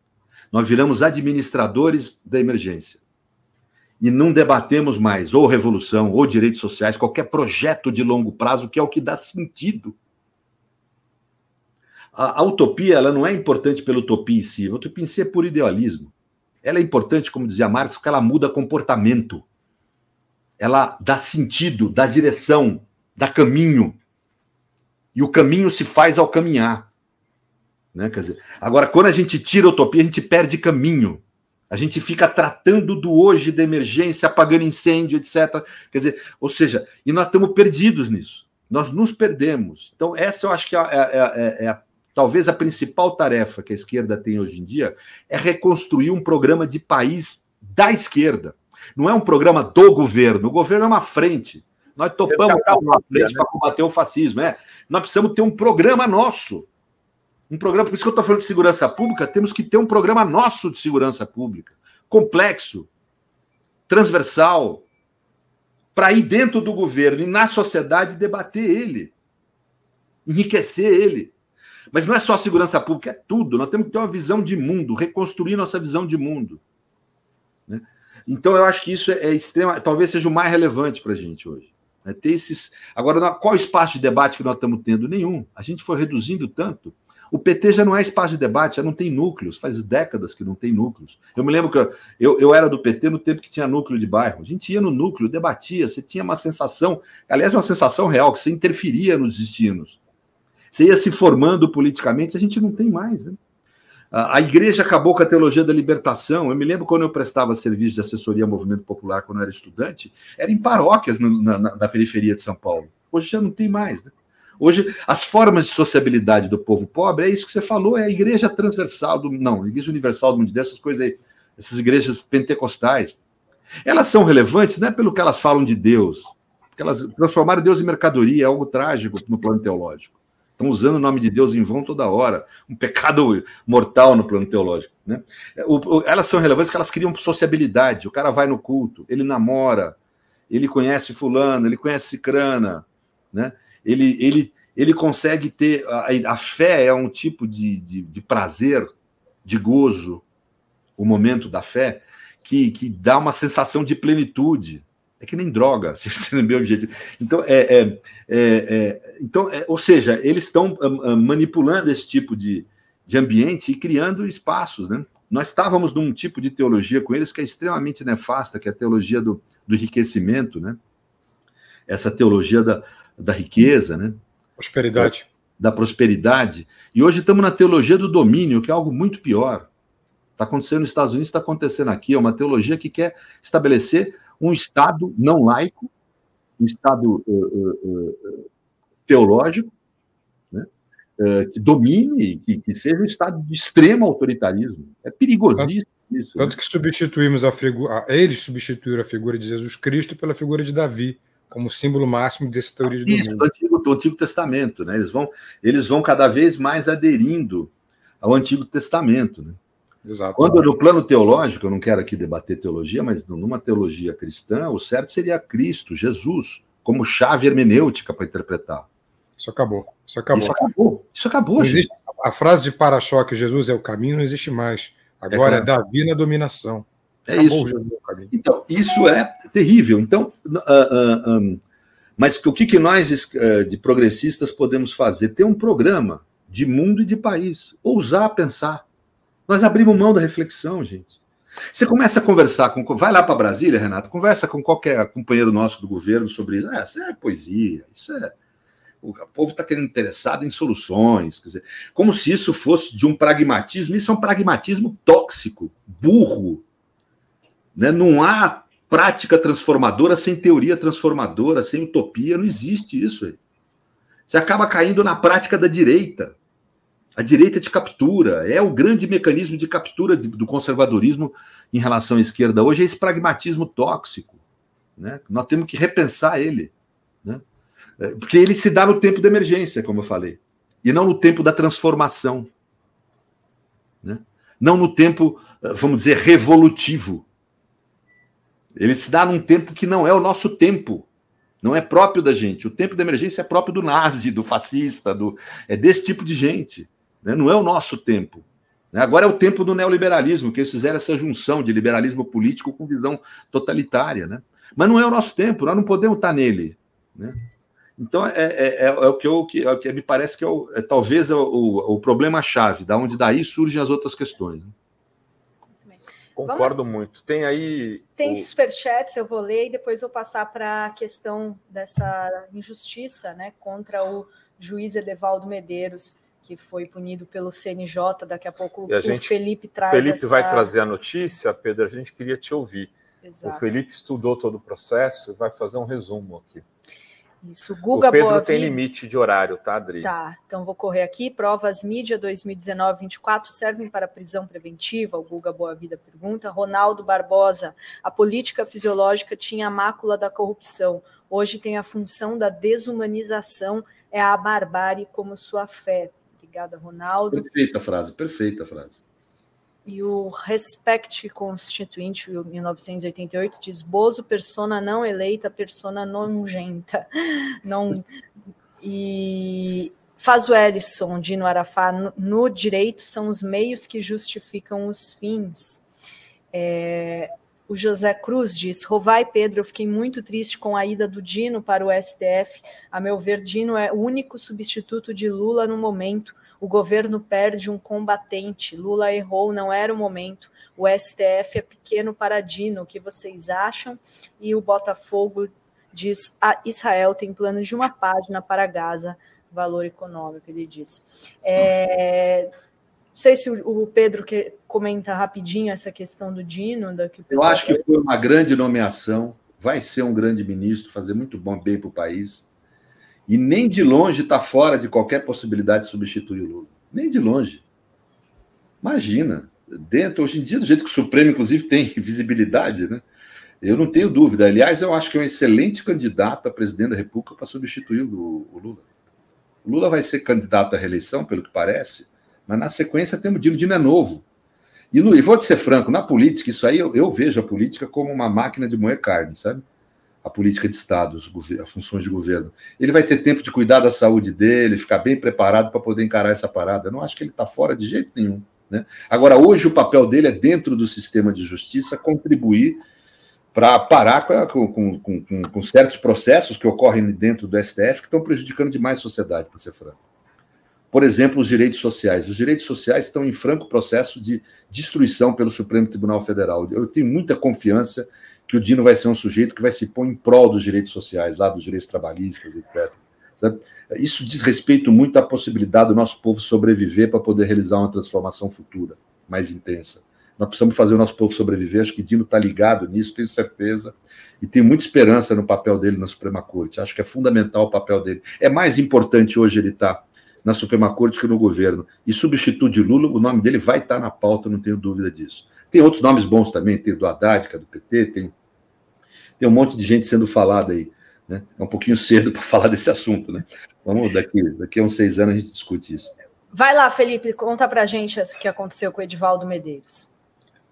Nós viramos administradores da emergência. E não debatemos mais ou revolução, ou direitos sociais, qualquer projeto de longo prazo, que é o que dá sentido. A, a utopia ela não é importante pela utopia em si, a utopia em si é por idealismo. Ela é importante, como dizia Marx, porque ela muda comportamento ela dá sentido, dá direção, dá caminho. E o caminho se faz ao caminhar. Né? Quer dizer, agora, quando a gente tira a utopia, a gente perde caminho. A gente fica tratando do hoje, da emergência, apagando incêndio, etc. Quer dizer, ou seja, e nós estamos perdidos nisso. Nós nos perdemos. Então, essa eu acho que é, é, é, é, é talvez a principal tarefa que a esquerda tem hoje em dia é reconstruir um programa de país da esquerda. Não é um programa do governo. O governo é uma frente. Nós topamos é uma frente né? para combater o fascismo. É. Nós precisamos ter um programa nosso. Um programa, por isso que eu estou falando de segurança pública, temos que ter um programa nosso de segurança pública. Complexo, transversal, para ir dentro do governo e na sociedade debater ele, enriquecer ele. Mas não é só segurança pública, é tudo. Nós temos que ter uma visão de mundo, reconstruir nossa visão de mundo. Né? Então eu acho que isso é, é extrema, talvez seja o mais relevante para a gente hoje. Né? Ter esses. Agora, qual espaço de debate que nós estamos tendo? Nenhum. A gente foi reduzindo tanto. O PT já não é espaço de debate, já não tem núcleos, faz décadas que não tem núcleos. Eu me lembro que eu, eu, eu era do PT no tempo que tinha núcleo de bairro. A gente ia no núcleo, debatia, você tinha uma sensação, aliás, uma sensação real, que você interferia nos destinos. Você ia se formando politicamente, a gente não tem mais, né? A igreja acabou com a teologia da libertação. Eu me lembro quando eu prestava serviço de assessoria ao movimento popular quando eu era estudante, era em paróquias na, na, periferia de São Paulo. Hoje já não tem mais. Né? Hoje, as formas de sociabilidade do povo pobre, é isso que você falou, é a igreja transversal, do, não, a igreja universal do mundo, dessas coisas aí, essas igrejas pentecostais. Elas são relevantes não é pelo que elas falam de Deus, porque elas transformaram Deus em mercadoria, é algo trágico no plano teológico. Estão usando o nome de Deus em vão toda hora. Um pecado mortal no plano teológico. Né? O, o, elas são relevantes porque elas criam sociabilidade. O cara vai no culto, ele namora, ele conhece fulano, ele conhece cicrana, né? ele, ele, ele consegue ter... A, a fé é um tipo de, de, de, prazer, de gozo, o momento da fé, que, que dá uma sensação de plenitude. É que nem droga, se você não é meu objetivo. Então, é, é, é, é então é, ou seja, eles estão ah, ah, manipulando esse tipo de, de ambiente e criando espaços. Né? Nós estávamos num tipo de teologia com eles que é extremamente nefasta, que é a teologia do, do enriquecimento, né? essa teologia da, da riqueza. Né? Prosperidade. Da, da prosperidade. E hoje estamos na teologia do domínio, que é algo muito pior. Está acontecendo nos Estados Unidos, está acontecendo aqui. É uma teologia que quer estabelecer um Estado não laico, um Estado uh, uh, teológico, né? uh, que domine, que, que, seja um Estado de extremo autoritarismo. É perigosíssimo isso. Né? Tanto né? que substituímos a figura, eles substituíram a figura de Jesus Cristo pela figura de Davi como símbolo máximo desse ah, teoria Isso, Do Antigo, do Antigo Testamento, né? Eles vão, eles vão cada vez mais aderindo ao Antigo Testamento, né? Exato. Quando no plano teológico, eu não quero aqui debater teologia, mas numa teologia cristã, o certo seria Cristo, Jesus, como chave hermenêutica para interpretar. Isso acabou. Isso acabou. Isso acabou. Isso acabou existe, a frase de para-choque, Jesus é o caminho, não existe mais. Agora é, é claro. é Davi na dominação. É acabou isso. É então, isso é terrível. Então, uh, uh, um, mas o que, que nós, uh, de progressistas, podemos fazer? Ter um programa de mundo e de país. Ousar pensar nós abrimos mão da reflexão, gente. Você começa a conversar com. Vai lá para Brasília, Renato, conversa com qualquer companheiro nosso do governo sobre isso. É, isso é poesia, isso é. O povo está querendo interessado em soluções. Quer dizer, como se isso fosse de um pragmatismo. Isso é um pragmatismo tóxico, burro. Né? Não há prática transformadora sem teoria transformadora, sem utopia. Não existe isso. Você acaba caindo na prática da direita. A direita é de captura é o grande mecanismo de captura do conservadorismo em relação à esquerda hoje, é esse pragmatismo tóxico. Né? Nós temos que repensar ele. Né? É, porque ele se dá no tempo da emergência, como eu falei, e não no tempo da transformação. Né? Não no tempo, eh, vamos dizer, revolutivo. Ele se dá num tempo que não é o nosso tempo. Não é próprio da gente. O tempo da emergência é próprio do nazi, do fascista, do é desse tipo de gente né? não é o nosso tempo. Né? Agora é o tempo do neoliberalismo, que eles fizeram essa junção de liberalismo político com visão totalitária. Né? Mas não é o nosso tempo, nós não podemos estar nele. Né? Então, é, é, é, é o que eu, que, é que me parece que é, o, é talvez é o, o, o problema-chave, da onde daí surgem as outras questões. Né? Concordo Vamos... muito. Tem aí. Tem o... superchats, eu vou ler e depois vou passar para a questão dessa injustiça né, contra o juiz Edevaldo Medeiros que foi punido pelo CNJ. Daqui a pouco a o Felipe traz. Felipe essa... vai trazer a notícia, Pedro. A gente queria te ouvir. Exato. O Felipe estudou todo o processo e vai fazer um resumo aqui. Isso, Guga O Pedro tem limite de horário, tá, Adri? Tá, então vou correr aqui. Provas mídia 2019-24 servem para prisão preventiva? O Guga Boa Vida pergunta. Ronaldo Barbosa, a política fisiológica tinha a mácula da corrupção. Hoje tem a função da desumanização, é a barbárie como sua fé. Obrigada, Ronaldo. Perfeita frase, perfeita frase. E o Respect Constituinte, 1988, diz: Bozo, persona não eleita, persona non genta. Não... E faz o Ellison, Dino Arafá, no, no direito são os meios que justificam os fins. É, o José Cruz diz: Rovai Pedro, eu fiquei muito triste com a ida do Dino para o STF. A meu ver, Dino é o único substituto de Lula no momento. O governo perde um combatente. Lula errou, não era o momento. O STF é pequeno para Dino. O que vocês acham? E o Botafogo diz: Israel tem plano de uma página para Gaza, valor econômico, ele diz. É, não sei se o Pedro que comenta rapidinho essa questão do Dino. Da que Eu acho que foi uma grande nomeação, vai ser um grande ministro, fazer muito bom bem para o país. E nem de longe está fora de qualquer possibilidade de substituir o Lula. Nem de longe. Imagina. Dentro, hoje em dia, do jeito que o Supremo, inclusive, tem visibilidade, né? Eu não tenho dúvida. Aliás, eu acho que é um excelente candidato a presidente da República para substituir o, o Lula. O Lula vai ser candidato à reeleição, pelo que parece, mas na sequência temos Dino Dino é novo. E, no, e vou te ser franco, na política, isso aí eu, eu vejo a política como uma máquina de moer carne, sabe? a política de Estado, as funções de governo. Ele vai ter tempo de cuidar da saúde dele, ficar bem preparado para poder encarar essa parada. Eu não acho que ele está fora de jeito nenhum. Né? Agora, hoje, o papel dele é, dentro do sistema de justiça, contribuir para parar com, com, com, com, certos processos que ocorrem dentro do STF que estão prejudicando demais a sociedade, para ser franco. Por exemplo, os direitos sociais. Os direitos sociais estão em franco processo de destruição pelo Supremo Tribunal Federal. Eu tenho muita confiança que o Dino vai ser um sujeito que vai se pôr em prol dos direitos sociais, lá dos direitos trabalhistas, etc. Isso diz respeito muito à possibilidade do nosso povo sobreviver para poder realizar uma transformação futura mais intensa. Nós precisamos fazer o nosso povo sobreviver, acho que Dino está ligado nisso, tenho certeza, e tenho muita esperança no papel dele na Suprema Corte. Acho que é fundamental o papel dele. É mais importante hoje ele estar tá na Suprema Corte que no governo. E substituto de Lula, o nome dele vai estar tá na pauta, não tenho dúvida disso. Tem outros nomes bons também, tem do Haddad, que é do PT, tem tem um monte de gente sendo falada aí. Né? É um pouquinho cedo para falar desse assunto, né? Vamos daqui, daqui a uns seis anos a gente discute isso. Vai lá, Felipe, conta para a gente o que aconteceu com o Edivaldo Medeiros.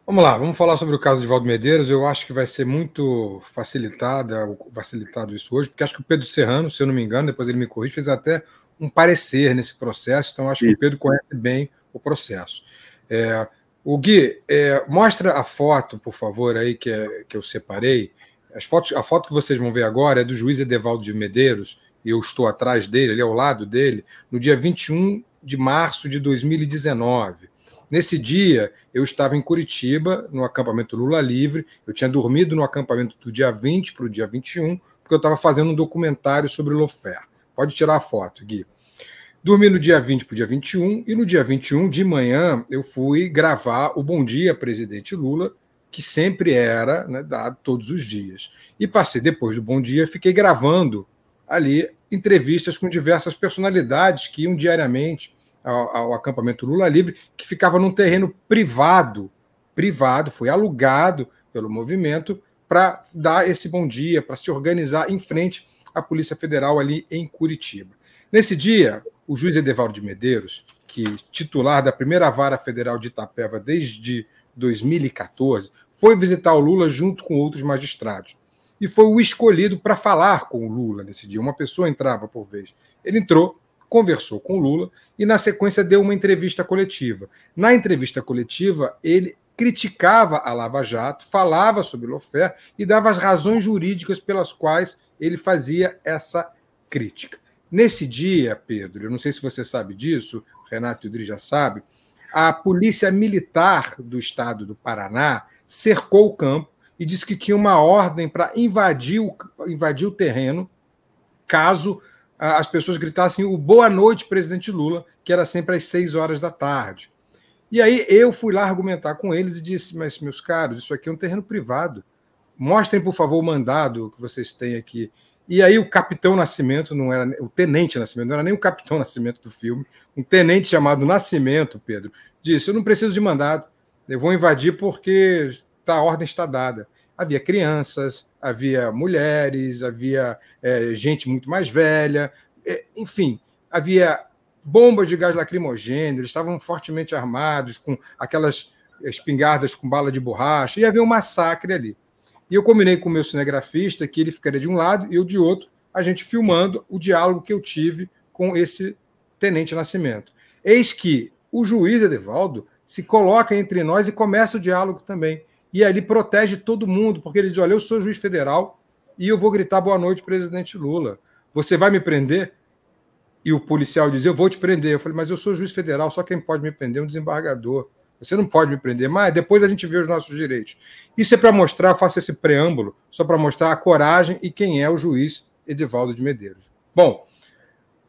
Vamos lá, vamos falar sobre o caso de Valdo Medeiros. Eu acho que vai ser muito facilitada, facilitado isso hoje, porque acho que o Pedro Serrano, se eu não me engano, depois ele me corrige, fez até um parecer nesse processo, então acho Sim. que o Pedro conhece bem o processo. É, o Gui, é, mostra a foto, por favor, aí que, é, que eu separei, as fotos, a foto que vocês vão ver agora é do juiz Edevaldo de Medeiros, e eu estou atrás dele, ali é ao lado dele, no dia 21 de março de 2019. Nesse dia, eu estava em Curitiba, no acampamento Lula Livre. Eu tinha dormido no acampamento do dia 20 para o dia 21, porque eu estava fazendo um documentário sobre Lofer. Pode tirar a foto, Gui. Dormi no dia 20 para o dia 21, e no dia 21 de manhã eu fui gravar o Bom Dia, presidente Lula, que sempre era né, dado todos os dias. E passei, depois do Bom Dia, fiquei gravando ali entrevistas com diversas personalidades que iam diariamente ao, ao acampamento Lula Livre, que ficava num terreno privado, privado, foi alugado pelo movimento para dar esse bom dia, para se organizar em frente à Polícia Federal ali em Curitiba. Nesse dia, o juiz Edevaldo de Medeiros, que titular da primeira vara federal de Itapeva desde 2014, foi visitar o Lula junto com outros magistrados. E foi o escolhido para falar com o Lula nesse dia. Uma pessoa entrava por vez. Ele entrou, conversou com o Lula e, na sequência, deu uma entrevista coletiva. Na entrevista coletiva, ele criticava a Lava Jato, falava sobre Lofé e dava as razões jurídicas pelas quais ele fazia essa crítica. Nesse dia, Pedro, eu não sei se você sabe disso, Renato e já sabe, a polícia militar do estado do Paraná cercou o campo e disse que tinha uma ordem para invadir o, invadir o terreno caso ah, as pessoas gritassem o boa noite, presidente Lula, que era sempre às seis horas da tarde. E aí eu fui lá argumentar com eles e disse: Mas, meus caros, isso aqui é um terreno privado. Mostrem, por favor, o mandado que vocês têm aqui e aí o Capitão Nascimento não era o Tenente Nascimento, não era nem o Capitão Nascimento do filme. Um tenente chamado Nascimento, Pedro, disse: "Eu não preciso de mandado, eu vou invadir porque tá, a ordem está dada". Havia crianças, havia mulheres, havia é, gente muito mais velha, é, enfim, havia bombas de gás lacrimogêneo, eles estavam fortemente armados com aquelas espingardas com bala de borracha e havia um massacre ali. E eu combinei com o meu cinegrafista que ele ficaria de um lado e eu de outro, a gente filmando o diálogo que eu tive com esse tenente Nascimento. Eis que o juiz Edevaldo se coloca entre nós e começa o diálogo também. E ali protege todo mundo, porque ele diz: Olha, eu sou juiz federal e eu vou gritar boa noite, presidente Lula. Você vai me prender? E o policial diz: Eu vou te prender. Eu falei: Mas eu sou juiz federal, só quem pode me prender é um desembargador. Você não pode me prender, mais. depois a gente vê os nossos direitos. Isso é para mostrar, faço esse preâmbulo, só para mostrar a coragem e quem é o juiz Edivaldo de Medeiros. Bom,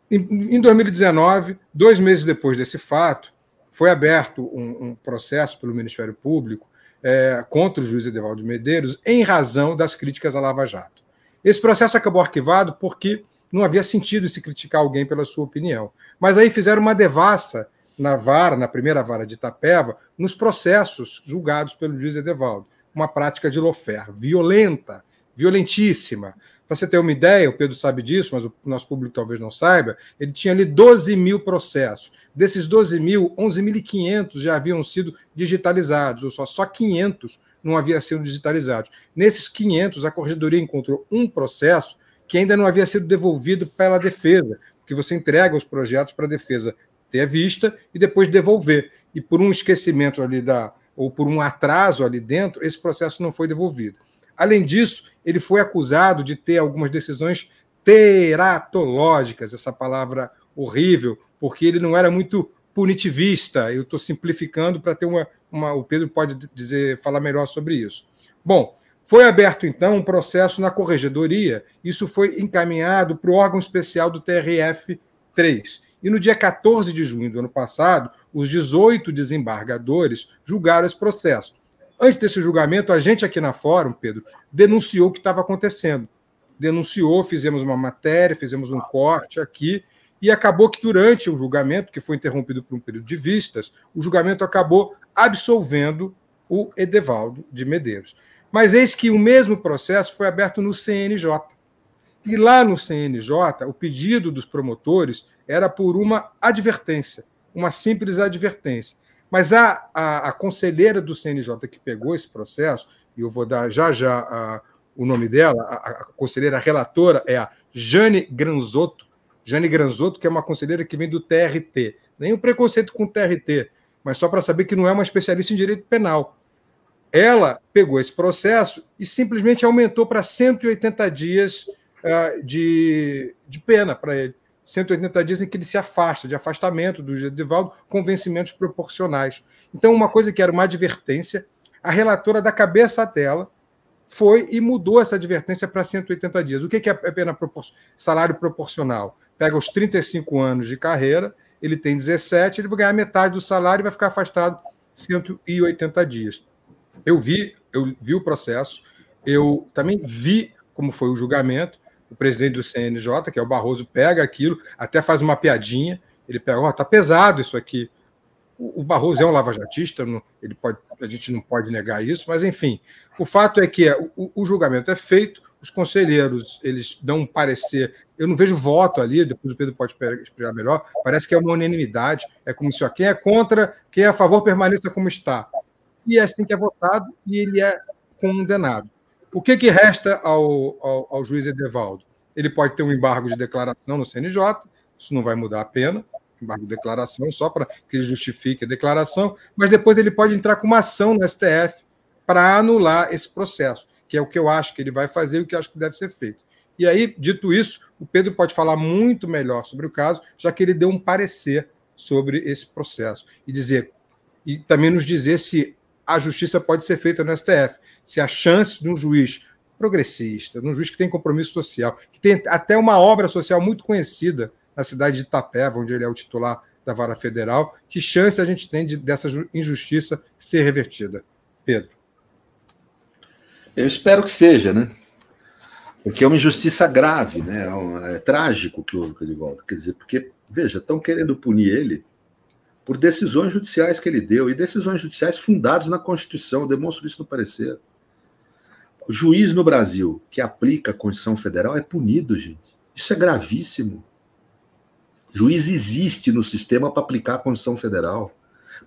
em 2019, dois meses depois desse fato, foi aberto um, um processo pelo Ministério Público é, contra o juiz Edivaldo de Medeiros em razão das críticas à Lava Jato. Esse processo acabou arquivado porque não havia sentido se criticar alguém pela sua opinião. Mas aí fizeram uma devassa na vara, na primeira vara de Itapeva, nos processos julgados pelo juiz Edevaldo. Uma prática de lofer, violenta, violentíssima. Para você ter uma ideia, o Pedro sabe disso, mas o nosso público talvez não saiba, ele tinha ali 12 mil processos. Desses 12 mil, 11.500 já haviam sido digitalizados, ou só, só 500 não haviam sido digitalizados. Nesses 500, a Corregedoria encontrou um processo que ainda não havia sido devolvido pela defesa, porque você entrega os projetos para a defesa ter à vista e depois devolver. E por um esquecimento ali da ou por um atraso ali dentro, esse processo não foi devolvido. Além disso, ele foi acusado de ter algumas decisões teratológicas, essa palavra horrível, porque ele não era muito punitivista. Eu estou simplificando para ter uma, uma. O Pedro pode dizer, falar melhor sobre isso. Bom, foi aberto, então, um processo na corregedoria. Isso foi encaminhado para o órgão especial do TRF 3. E no dia 14 de junho do ano passado, os 18 desembargadores julgaram esse processo. Antes desse julgamento, a gente aqui na Fórum, Pedro, denunciou o que estava acontecendo. Denunciou, fizemos uma matéria, fizemos um corte aqui, e acabou que durante o julgamento, que foi interrompido por um período de vistas, o julgamento acabou absolvendo o Edevaldo de Medeiros. Mas eis que o mesmo processo foi aberto no CNJ. E lá no CNJ, o pedido dos promotores era por uma advertência, uma simples advertência. Mas a, a, a conselheira do CNJ que pegou esse processo, e eu vou dar já já a, o nome dela, a, a conselheira relatora é a Jane Granzotto, Jane Granzotto, que é uma conselheira que vem do TRT. Nenhum preconceito com o TRT, mas só para saber que não é uma especialista em direito penal. Ela pegou esse processo e simplesmente aumentou para 180 dias uh, de, de pena para ele. 180 dias em que ele se afasta, de afastamento do Edivaldo, com vencimentos proporcionais. Então, uma coisa que era uma advertência, a relatora da cabeça à tela foi e mudou essa advertência para 180 dias. O que é pena propor salário proporcional? Pega os 35 anos de carreira, ele tem 17, ele vai ganhar metade do salário e vai ficar afastado 180 dias. Eu vi, eu vi o processo, eu também vi como foi o julgamento, o presidente do CNJ, que é o Barroso, pega aquilo, até faz uma piadinha, ele pega, ó, oh, tá pesado isso aqui. O, Barroso é um lavajatista, não, ele pode, a gente não pode negar isso, mas enfim, o fato é que é, o, o julgamento é feito, os conselheiros eles dão um parecer. Eu não vejo voto ali, depois o Pedro pode explicar melhor. Parece que é uma unanimidade. É como se ó, quem é contra, quem é a favor permaneça como está. E é assim que é votado e ele é condenado. O que, que resta ao, ao, ao juiz Edevaldo? Ele pode ter um embargo de declaração no CNJ, isso não vai mudar a pena, embargo de declaração, só para que ele justifique a declaração, mas depois ele pode entrar com uma ação no STF para anular esse processo, que é o que eu acho que ele vai fazer e o que eu acho que deve ser feito. E aí, dito isso, o Pedro pode falar muito melhor sobre o caso, já que ele deu um parecer sobre esse processo e dizer e também nos dizer se a justiça pode ser feita no STF. Se a chance de um juiz progressista, de um juiz que tem compromisso social, que tem até uma obra social muito conhecida na cidade de Itapeva, onde ele é o titular da vara federal, que chance a gente tem de, dessa injustiça ser revertida? Pedro. Eu espero que seja, né? Porque é uma injustiça grave, né? É, um, é trágico que o Edivaldo. Quer dizer, porque, veja, estão querendo punir ele por decisões judiciais que ele deu, e decisões judiciais fundadas na Constituição, eu demonstro isso no parecer. O juiz no Brasil que aplica a Constituição Federal é punido, gente. Isso é gravíssimo. O juiz existe no sistema para aplicar a Constituição Federal,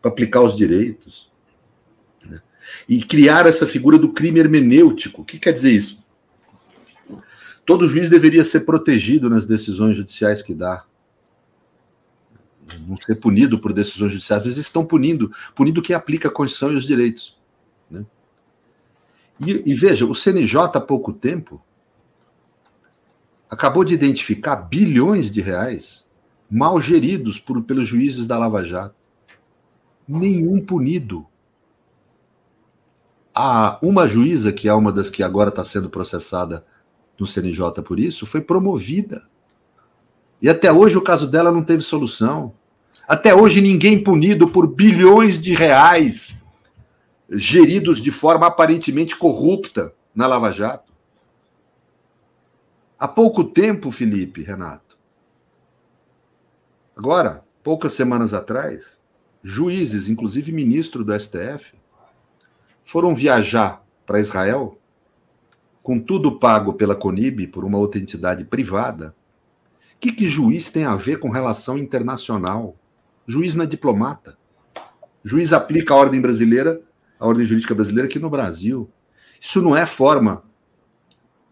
para aplicar os direitos. Né? E criar essa figura do crime hermenêutico. O que quer dizer isso? Todo juiz deveria ser protegido nas decisões judiciais que dá não ser punido por decisões judiciais, mas estão punindo, punindo quem aplica a Constituição e os direitos. Né? E, e veja, o CNJ há pouco tempo acabou de identificar bilhões de reais mal geridos por, pelos juízes da Lava Jato. Nenhum punido. Há uma juíza, que é uma das que agora está sendo processada no CNJ por isso, foi promovida. E até hoje o caso dela não teve solução. Até hoje, ninguém punido por bilhões de reais geridos de forma aparentemente corrupta na Lava Jato. Há pouco tempo, Felipe, Renato, agora, poucas semanas atrás, juízes, inclusive ministro do STF, foram viajar para Israel com tudo pago pela CONIB, por uma outra entidade privada, o que, que juiz tem a ver com relação internacional? Juiz não é diplomata. Juiz aplica a ordem brasileira, a ordem jurídica brasileira aqui no Brasil. Isso não é forma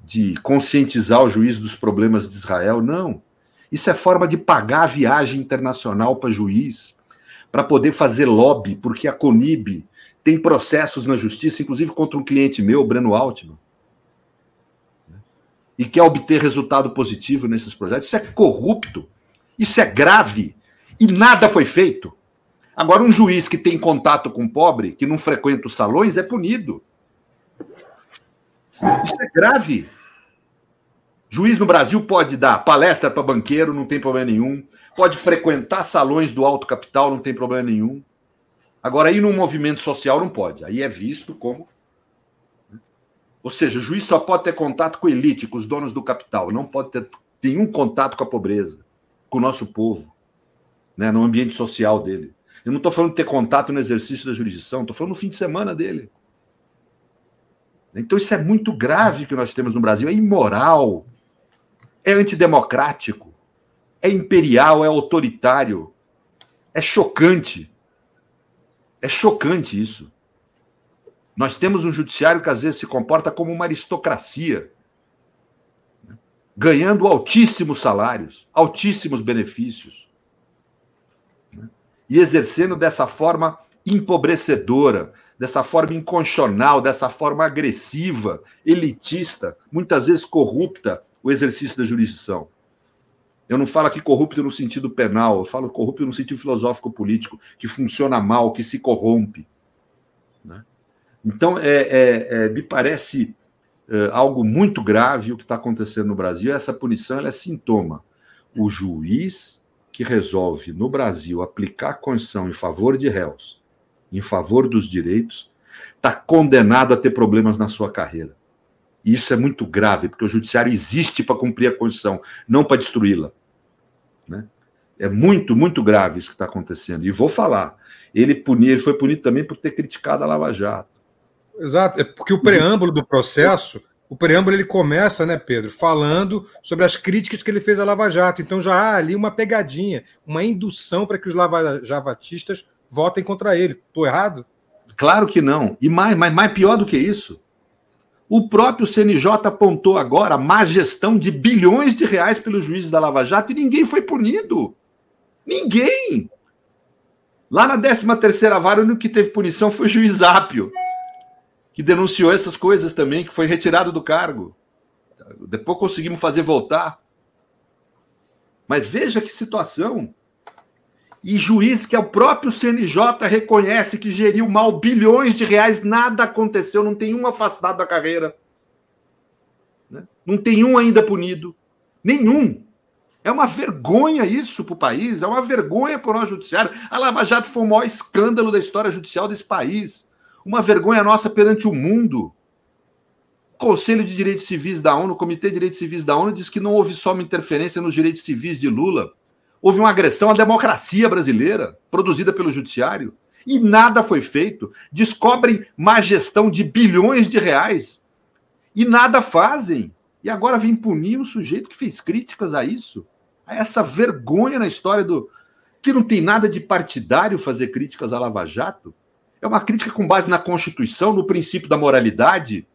de conscientizar o juiz dos problemas de Israel, não. Isso é forma de pagar a viagem internacional para juiz, para poder fazer lobby, porque a Conib tem processos na justiça, inclusive contra um cliente meu, Breno Altman, né, e quer obter resultado positivo nesses projetos. Isso é corrupto, isso é grave, e nada foi feito. Agora, um juiz que tem contato com pobre, que não frequenta os salões, é punido. Isso é grave. Juiz no Brasil pode dar palestra para banqueiro, não tem problema nenhum. Pode frequentar salões do alto capital, não tem problema nenhum. Agora, ir num movimento social não pode. Aí é visto como. Né? Ou seja, o juiz só pode ter contato com a elite, com os donos do capital. Não pode ter nenhum contato com a pobreza, com o nosso povo né, no ambiente social dele. Eu não estou falando de ter contato no exercício da jurisdição, estou falando no fim de semana dele. Então isso é muito grave que nós temos no Brasil, é imoral, é antidemocrático, é imperial, é autoritário, é chocante. É chocante isso. Nós temos um judiciário que às vezes se comporta como uma aristocracia, né, ganhando altíssimos salários, altíssimos benefícios e exercendo dessa forma empobrecedora, dessa forma inconstitucional, dessa forma agressiva, elitista, muitas vezes corrupta, o exercício da jurisdição. Eu não falo aqui corrupto no sentido penal, eu falo corrupto no sentido filosófico-político, que funciona mal, que se corrompe. Né? Então, é, é, é, me parece é, algo muito grave o que está acontecendo no Brasil. Essa punição é sintoma. O juiz que resolve no Brasil aplicar a Constituição em favor de réus, em favor dos direitos, está condenado a ter problemas na sua carreira. E isso é muito grave, porque o judiciário existe para cumprir a Constituição, não para destruí-la. Né? É muito, muito grave isso que está acontecendo. E vou falar, ele, punir, ele foi punido também por ter criticado a Lava Jato. Exato, é porque o preâmbulo do processo o preâmbulo ele começa, né, Pedro, falando sobre as críticas que ele fez à Lava Jato. Então já há ali uma pegadinha, uma indução para que os lava-javatistas votem contra ele. Estou errado? Claro que não. E mais, mais, mais pior do que isso, o próprio CNJ apontou agora a má gestão de bilhões de reais pelos juízes da Lava Jato e ninguém foi punido. Ninguém! Lá na 13ª vara, o único que teve punição foi o juiz Ápio que denunciou essas coisas também, que foi retirado do cargo. Depois conseguimos fazer voltar. Mas veja que situação. E juiz que é o próprio CNJ reconhece que geriu mal bilhões de reais, nada aconteceu, não tem um afastado da carreira. Né? Não tem um ainda punido. Nenhum. É uma vergonha isso para o país, é uma vergonha para o nosso judiciário. A Lava Jato foi o maior escândalo da história judicial desse país uma vergonha nossa perante o mundo. O Conselho de Direitos Civis da ONU, o Comitê de Direitos Civis da ONU, diz que não houve só uma interferência nos direitos civis de Lula. Houve uma agressão à democracia brasileira, produzida pelo Judiciário, e nada foi feito. Descobrem má gestão de bilhões de reais e nada fazem. E agora vem punir um sujeito que fez críticas a isso, a essa vergonha na história do. que não tem nada de partidário fazer críticas a Lava Jato é uma crítica com base na Constituição, no princípio da moralidade,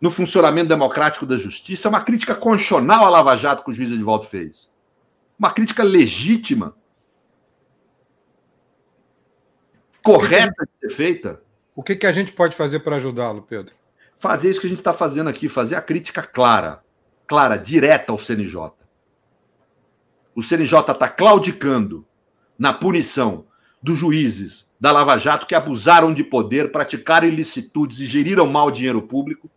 no funcionamento democrático da justiça. É uma crítica constitucional à Lava Jato que o juiz Edivaldo fez. Uma crítica legítima. Correta de ser feita. O que, que a gente pode fazer para ajudá-lo, Pedro? Fazer isso que a gente está fazendo aqui, fazer a crítica clara, clara, direta ao CNJ. O CNJ está claudicando na punição dos juízes da Lava Jato que abusaram de poder, praticaram ilicitudes e geriram mal dinheiro público,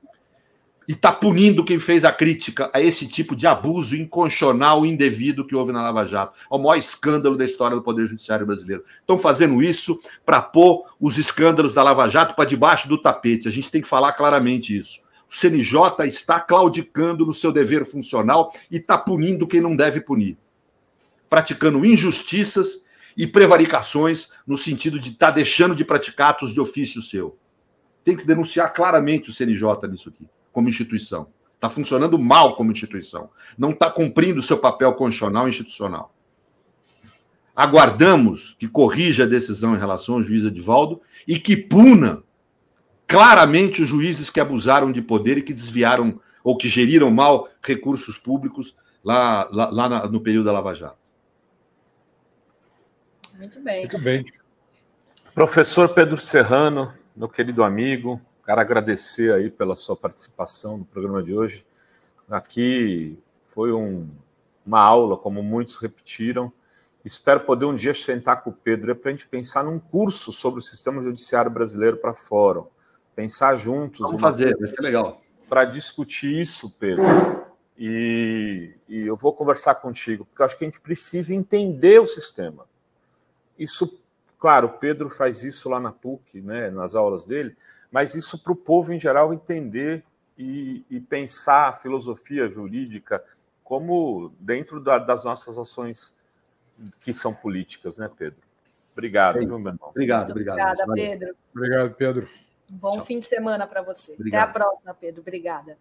e está punindo quem fez a crítica a esse tipo de abuso inconstitucional e indevido que houve na Lava Jato. É o maior escândalo da história do Poder Judiciário brasileiro. Estão fazendo isso para pôr os escândalos da Lava Jato para debaixo do tapete. A gente tem que falar claramente isso. O CNJ está claudicando no seu dever funcional e está punindo quem não deve punir, praticando injustiças e prevaricações no sentido de estar tá deixando de praticar atos de ofício seu. Tem que denunciar claramente o CNJ nisso aqui, como instituição. Está funcionando mal como instituição. Não está cumprindo o seu papel constitucional e institucional. Aguardamos que corrija a decisão em relação ao juiz Edivaldo e que puna claramente os juízes que abusaram de poder e que desviaram ou que geriram mal recursos públicos lá, lá, lá no período da Lava Jato. Muito bem. Muito bem. Professor Pedro Serrano, meu querido amigo, quero agradecer aí pela sua participação no programa de hoje. Aqui foi um, uma aula, como muitos repetiram. Espero poder um dia sentar com o Pedro para a gente pensar num curso sobre o sistema judiciário brasileiro para fórum. Pensar juntos. Vamos fazer, vai ser legal. Para discutir isso, Pedro. E, e eu vou conversar contigo, porque eu acho que a gente precisa entender o sistema. Isso, claro, Pedro faz isso lá na PUC, né, nas aulas dele, mas isso para o povo em geral entender e, e, pensar a filosofia jurídica como dentro da, das nossas ações que são políticas, né, Pedro? Obrigado, Bem, é viu, meu irmão? Obrigado, obrigado. Obrigada, valeu. Pedro. Obrigado, Pedro. Bom Tchau. fim de semana para você. Obrigado. Até a próxima, Pedro. Obrigada.